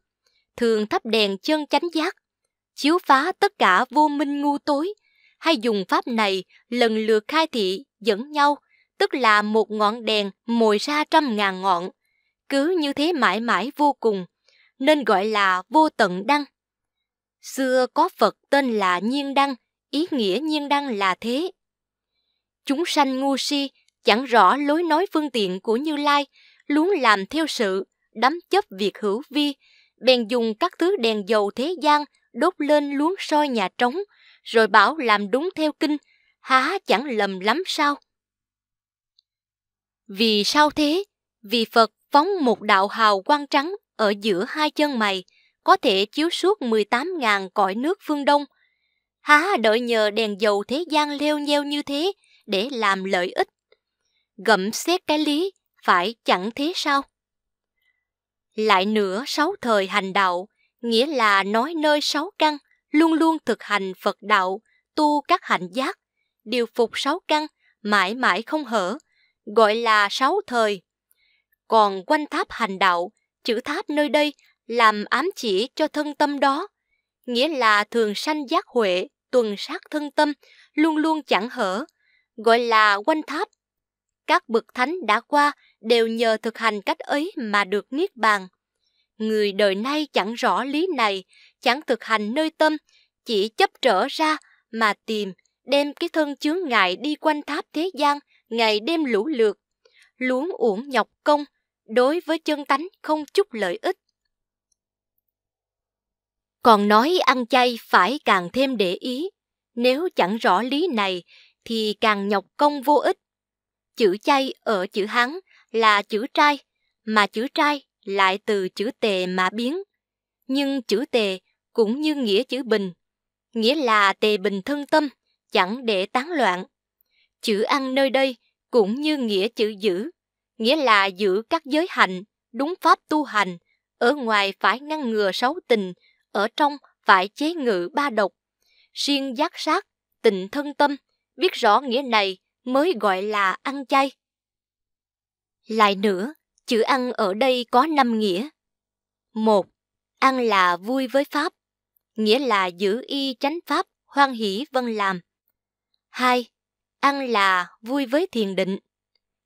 thường thắp đèn chân chánh giác, chiếu phá tất cả vô minh ngu tối, hay dùng pháp này lần lượt khai thị dẫn nhau, tức là một ngọn đèn mồi ra trăm ngàn ngọn, cứ như thế mãi mãi vô cùng, nên gọi là vô tận đăng. Xưa có Phật tên là Nhiên Đăng, ý nghĩa Nhiên Đăng là thế. Chúng sanh ngu si, chẳng rõ lối nói phương tiện của Như Lai, luống làm theo sự, đắm chấp việc hữu vi, bèn dùng các thứ đèn dầu thế gian đốt lên luống soi nhà trống, rồi bảo làm đúng theo kinh, há chẳng lầm lắm sao? Vì sao thế? Vì Phật phóng một đạo hào quang trắng ở giữa hai chân mày, có thể chiếu suốt 18.000 cõi nước phương Đông. Há đợi nhờ đèn dầu thế gian leo nheo như thế để làm lợi ích. Gậm xét cái lý, phải chẳng thế sao? Lại nữa sáu thời hành đạo, nghĩa là nói nơi sáu căn, luôn luôn thực hành Phật đạo, tu các hạnh giác, điều phục sáu căn, mãi mãi không hở, gọi là sáu thời còn quanh tháp hành đạo, chữ tháp nơi đây làm ám chỉ cho thân tâm đó, nghĩa là thường sanh giác huệ, tuần sát thân tâm, luôn luôn chẳng hở, gọi là quanh tháp. Các bậc thánh đã qua đều nhờ thực hành cách ấy mà được niết bàn. Người đời nay chẳng rõ lý này, chẳng thực hành nơi tâm, chỉ chấp trở ra mà tìm, đem cái thân chướng ngại đi quanh tháp thế gian, ngày đêm lũ lượt, luống uổng nhọc công, đối với chân tánh không chút lợi ích. Còn nói ăn chay phải càng thêm để ý, nếu chẳng rõ lý này thì càng nhọc công vô ích. Chữ chay ở chữ Hán là chữ trai, mà chữ trai lại từ chữ tề mà biến. Nhưng chữ tề cũng như nghĩa chữ bình, nghĩa là tề bình thân tâm, chẳng để tán loạn. Chữ ăn nơi đây cũng như nghĩa chữ giữ, nghĩa là giữ các giới hành đúng pháp tu hành, ở ngoài phải ngăn ngừa xấu tình, ở trong phải chế ngự ba độc. siêng giác sát, tịnh thân tâm, biết rõ nghĩa này mới gọi là ăn chay. Lại nữa, chữ ăn ở đây có năm nghĩa. Một, ăn là vui với Pháp, nghĩa là giữ y tránh Pháp, hoan hỷ vân làm. Hai, ăn là vui với thiền định,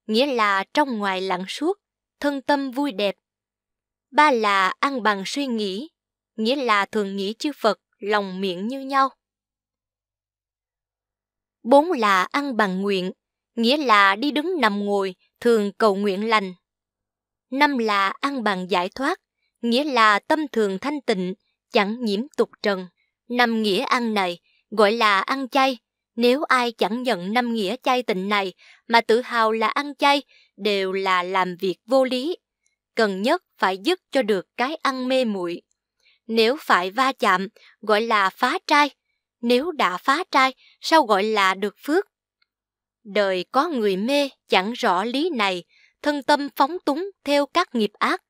nghĩa là trong ngoài lặng suốt, thân tâm vui đẹp. Ba là ăn bằng suy nghĩ, nghĩa là thường nghĩ chư Phật, lòng miệng như nhau. Bốn là ăn bằng nguyện, nghĩa là đi đứng nằm ngồi, thường cầu nguyện lành. Năm là ăn bằng giải thoát, nghĩa là tâm thường thanh tịnh, chẳng nhiễm tục trần. Năm nghĩa ăn này gọi là ăn chay, nếu ai chẳng nhận năm nghĩa chay tịnh này mà tự hào là ăn chay, đều là làm việc vô lý. Cần nhất phải dứt cho được cái ăn mê muội. Nếu phải va chạm, gọi là phá trai. Nếu đã phá trai, sao gọi là được phước? Đời có người mê chẳng rõ lý này, thân tâm phóng túng theo các nghiệp ác,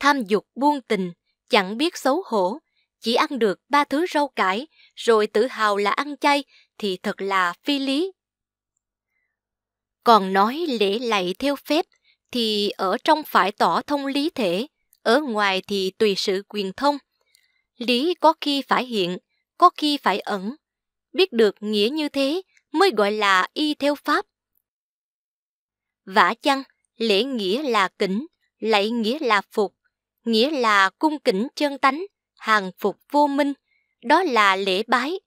tham dục buông tình, chẳng biết xấu hổ, chỉ ăn được ba thứ rau cải rồi tự hào là ăn chay thì thật là phi lý. Còn nói lễ lạy theo phép thì ở trong phải tỏ thông lý thể, ở ngoài thì tùy sự quyền thông. Lý có khi phải hiện, có khi phải ẩn. Biết được nghĩa như thế mới gọi là y theo pháp. Vả chăng, lễ nghĩa là kính, lạy nghĩa là phục, nghĩa là cung kính chân tánh, hàng phục vô minh, đó là lễ bái.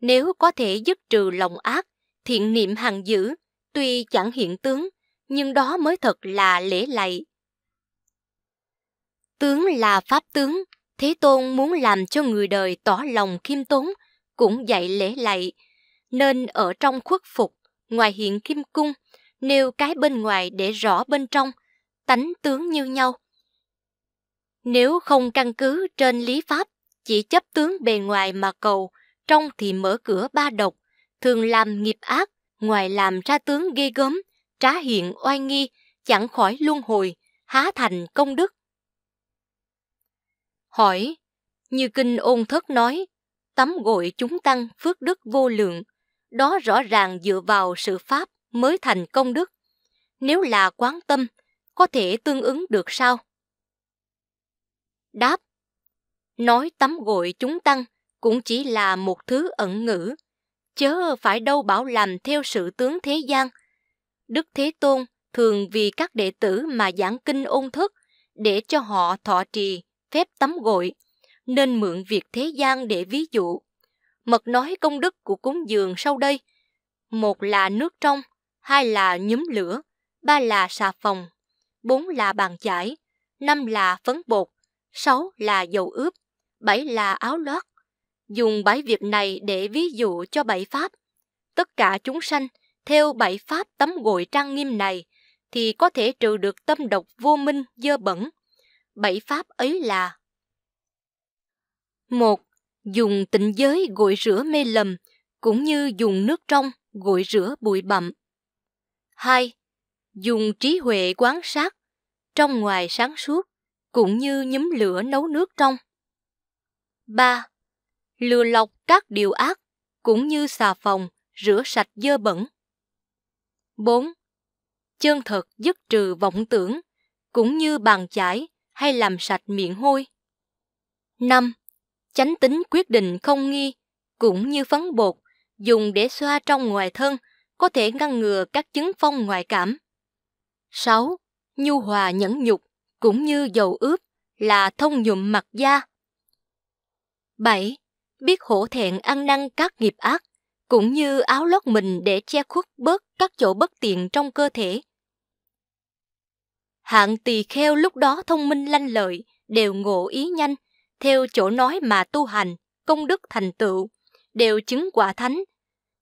Nếu có thể dứt trừ lòng ác, thiện niệm hàng giữ, tuy chẳng hiện tướng, nhưng đó mới thật là lễ lạy. Tướng là pháp tướng, Thế Tôn muốn làm cho người đời tỏ lòng khiêm tốn, cũng dạy lễ lạy, nên ở trong khuất phục, ngoài hiện kim cung, nêu cái bên ngoài để rõ bên trong, tánh tướng như nhau, nếu không căn cứ trên lý pháp, chỉ chấp tướng bề ngoài mà cầu, trong thì mở cửa ba độc, thường làm nghiệp ác, ngoài làm ra tướng ghê gớm, trá hiện oai nghi, chẳng khỏi luân hồi, há thành công đức. Hỏi, như kinh ôn thất nói, tắm gội chúng tăng phước đức vô lượng, đó rõ ràng dựa vào sự pháp mới thành công đức. Nếu là quán tâm, có thể tương ứng được sao? đáp Nói tắm gội chúng tăng cũng chỉ là một thứ ẩn ngữ, chớ phải đâu bảo làm theo sự tướng thế gian. Đức Thế Tôn thường vì các đệ tử mà giảng kinh ôn thức để cho họ thọ trì, phép tắm gội, nên mượn việc thế gian để ví dụ. Mật nói công đức của cúng dường sau đây, một là nước trong, hai là nhúm lửa, ba là xà phòng, bốn là bàn chải, năm là phấn bột, 6 là dầu ướp, 7 là áo lót. Dùng bảy việc này để ví dụ cho bảy pháp. Tất cả chúng sanh theo bảy pháp tấm gội trang nghiêm này thì có thể trừ được tâm độc vô minh dơ bẩn. Bảy pháp ấy là một Dùng tịnh giới gội rửa mê lầm, cũng như dùng nước trong gội rửa bụi bặm. 2. Dùng trí huệ quán sát, trong ngoài sáng suốt, cũng như nhúm lửa nấu nước trong. 3. Lừa lọc các điều ác, cũng như xà phòng, rửa sạch dơ bẩn. 4. Chân thật dứt trừ vọng tưởng, cũng như bàn chải hay làm sạch miệng hôi. 5. Chánh tính quyết định không nghi, cũng như phấn bột, dùng để xoa trong ngoài thân, có thể ngăn ngừa các chứng phong ngoại cảm. 6. Nhu hòa nhẫn nhục, cũng như dầu ướp là thông nhuộm mặt da. 7. Biết hổ thẹn ăn năn các nghiệp ác, cũng như áo lót mình để che khuất bớt các chỗ bất tiện trong cơ thể. Hạng tỳ kheo lúc đó thông minh lanh lợi, đều ngộ ý nhanh, theo chỗ nói mà tu hành, công đức thành tựu, đều chứng quả thánh.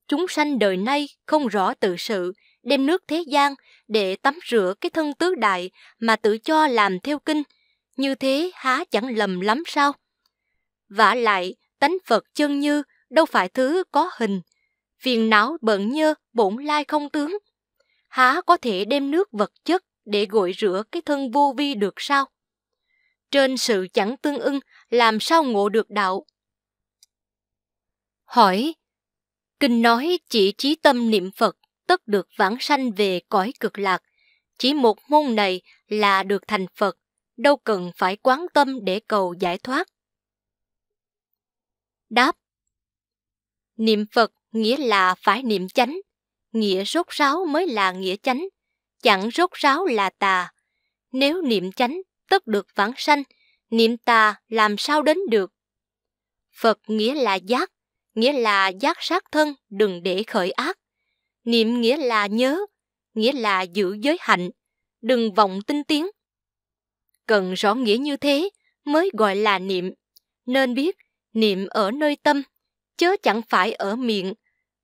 Chúng sanh đời nay không rõ tự sự, đem nước thế gian để tắm rửa cái thân tứ đại mà tự cho làm theo kinh, như thế há chẳng lầm lắm sao? Vả lại, tánh Phật chân như đâu phải thứ có hình, phiền não bận nhơ bổn lai không tướng. Há có thể đem nước vật chất để gội rửa cái thân vô vi được sao? Trên sự chẳng tương ưng, làm sao ngộ được đạo? Hỏi, Kinh nói chỉ trí tâm niệm Phật tất được vãng sanh về cõi cực lạc. Chỉ một môn này là được thành Phật, đâu cần phải quán tâm để cầu giải thoát. Đáp Niệm Phật nghĩa là phải niệm chánh, nghĩa rốt ráo mới là nghĩa chánh, chẳng rốt ráo là tà. Nếu niệm chánh, tất được vãng sanh, niệm tà làm sao đến được? Phật nghĩa là giác, nghĩa là giác sát thân, đừng để khởi ác. Niệm nghĩa là nhớ, nghĩa là giữ giới hạnh, đừng vọng tinh tiến. Cần rõ nghĩa như thế mới gọi là niệm. Nên biết, niệm ở nơi tâm, chớ chẳng phải ở miệng,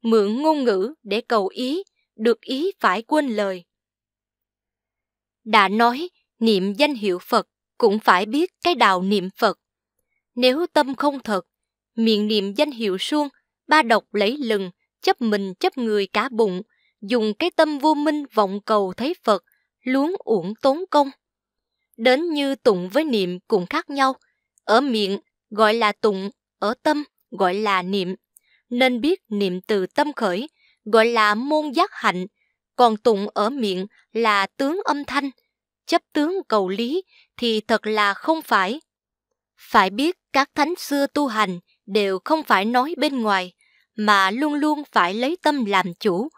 mượn ngôn ngữ để cầu ý, được ý phải quên lời. Đã nói, niệm danh hiệu Phật cũng phải biết cái đạo niệm Phật. Nếu tâm không thật, miệng niệm danh hiệu suông, ba độc lấy lừng, chấp mình chấp người cả bụng, dùng cái tâm vô minh vọng cầu thấy Phật, luống uổng tốn công. Đến như tụng với niệm cũng khác nhau, ở miệng gọi là tụng, ở tâm gọi là niệm, nên biết niệm từ tâm khởi gọi là môn giác hạnh, còn tụng ở miệng là tướng âm thanh, chấp tướng cầu lý thì thật là không phải. Phải biết các thánh xưa tu hành đều không phải nói bên ngoài, mà luôn luôn phải lấy tâm làm chủ,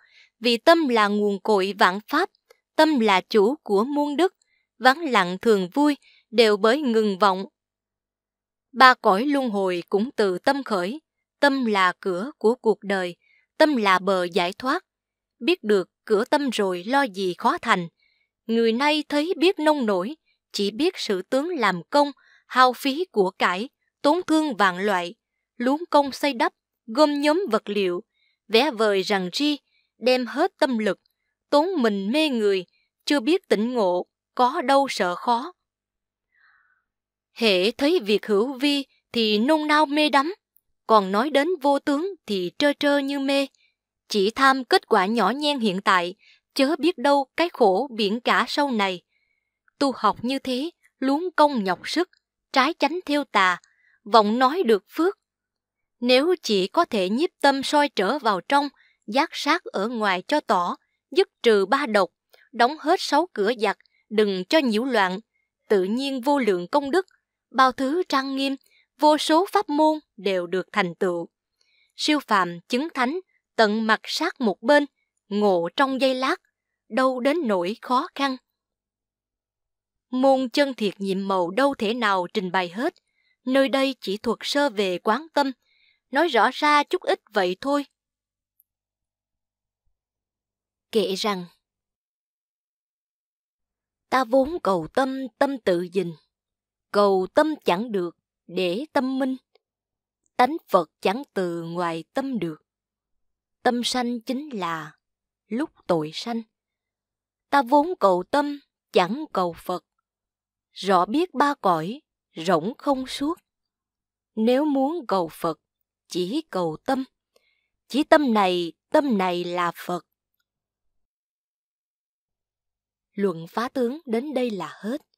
vì tâm là nguồn cội vạn pháp, tâm là chủ của muôn đức, vắng lặng thường vui đều bởi ngừng vọng. Ba cõi luân hồi cũng từ tâm khởi, tâm là cửa của cuộc đời, tâm là bờ giải thoát. Biết được cửa tâm rồi lo gì khó thành. Người nay thấy biết nông nổi, chỉ biết sự tướng làm công, hao phí của cải, tốn thương vạn loại, luống công xây đắp, gồm nhóm vật liệu, vẽ vời rằng ri, đem hết tâm lực, tốn mình mê người, chưa biết tỉnh ngộ, có đâu sợ khó. hễ thấy việc hữu vi thì nôn nao mê đắm, còn nói đến vô tướng thì trơ trơ như mê, chỉ tham kết quả nhỏ nhen hiện tại, chớ biết đâu cái khổ biển cả sau này. Tu học như thế, luống công nhọc sức, trái tránh theo tà, vọng nói được phước, nếu chỉ có thể nhiếp tâm soi trở vào trong, giác sát ở ngoài cho tỏ, dứt trừ ba độc, đóng hết sáu cửa giặc, đừng cho nhiễu loạn, tự nhiên vô lượng công đức, bao thứ trang nghiêm, vô số pháp môn đều được thành tựu. Siêu phàm chứng thánh, tận mặt sát một bên, ngộ trong giây lát, đâu đến nỗi khó khăn. Môn chân thiệt nhiệm màu đâu thể nào trình bày hết, nơi đây chỉ thuộc sơ về quán tâm, nói rõ ra chút ít vậy thôi. Kệ rằng Ta vốn cầu tâm tâm tự gìn, cầu tâm chẳng được để tâm minh, tánh Phật chẳng từ ngoài tâm được. Tâm sanh chính là lúc tội sanh. Ta vốn cầu tâm chẳng cầu Phật, rõ biết ba cõi rỗng không suốt. Nếu muốn cầu Phật, chỉ cầu tâm chỉ tâm này tâm này là phật luận phá tướng đến đây là hết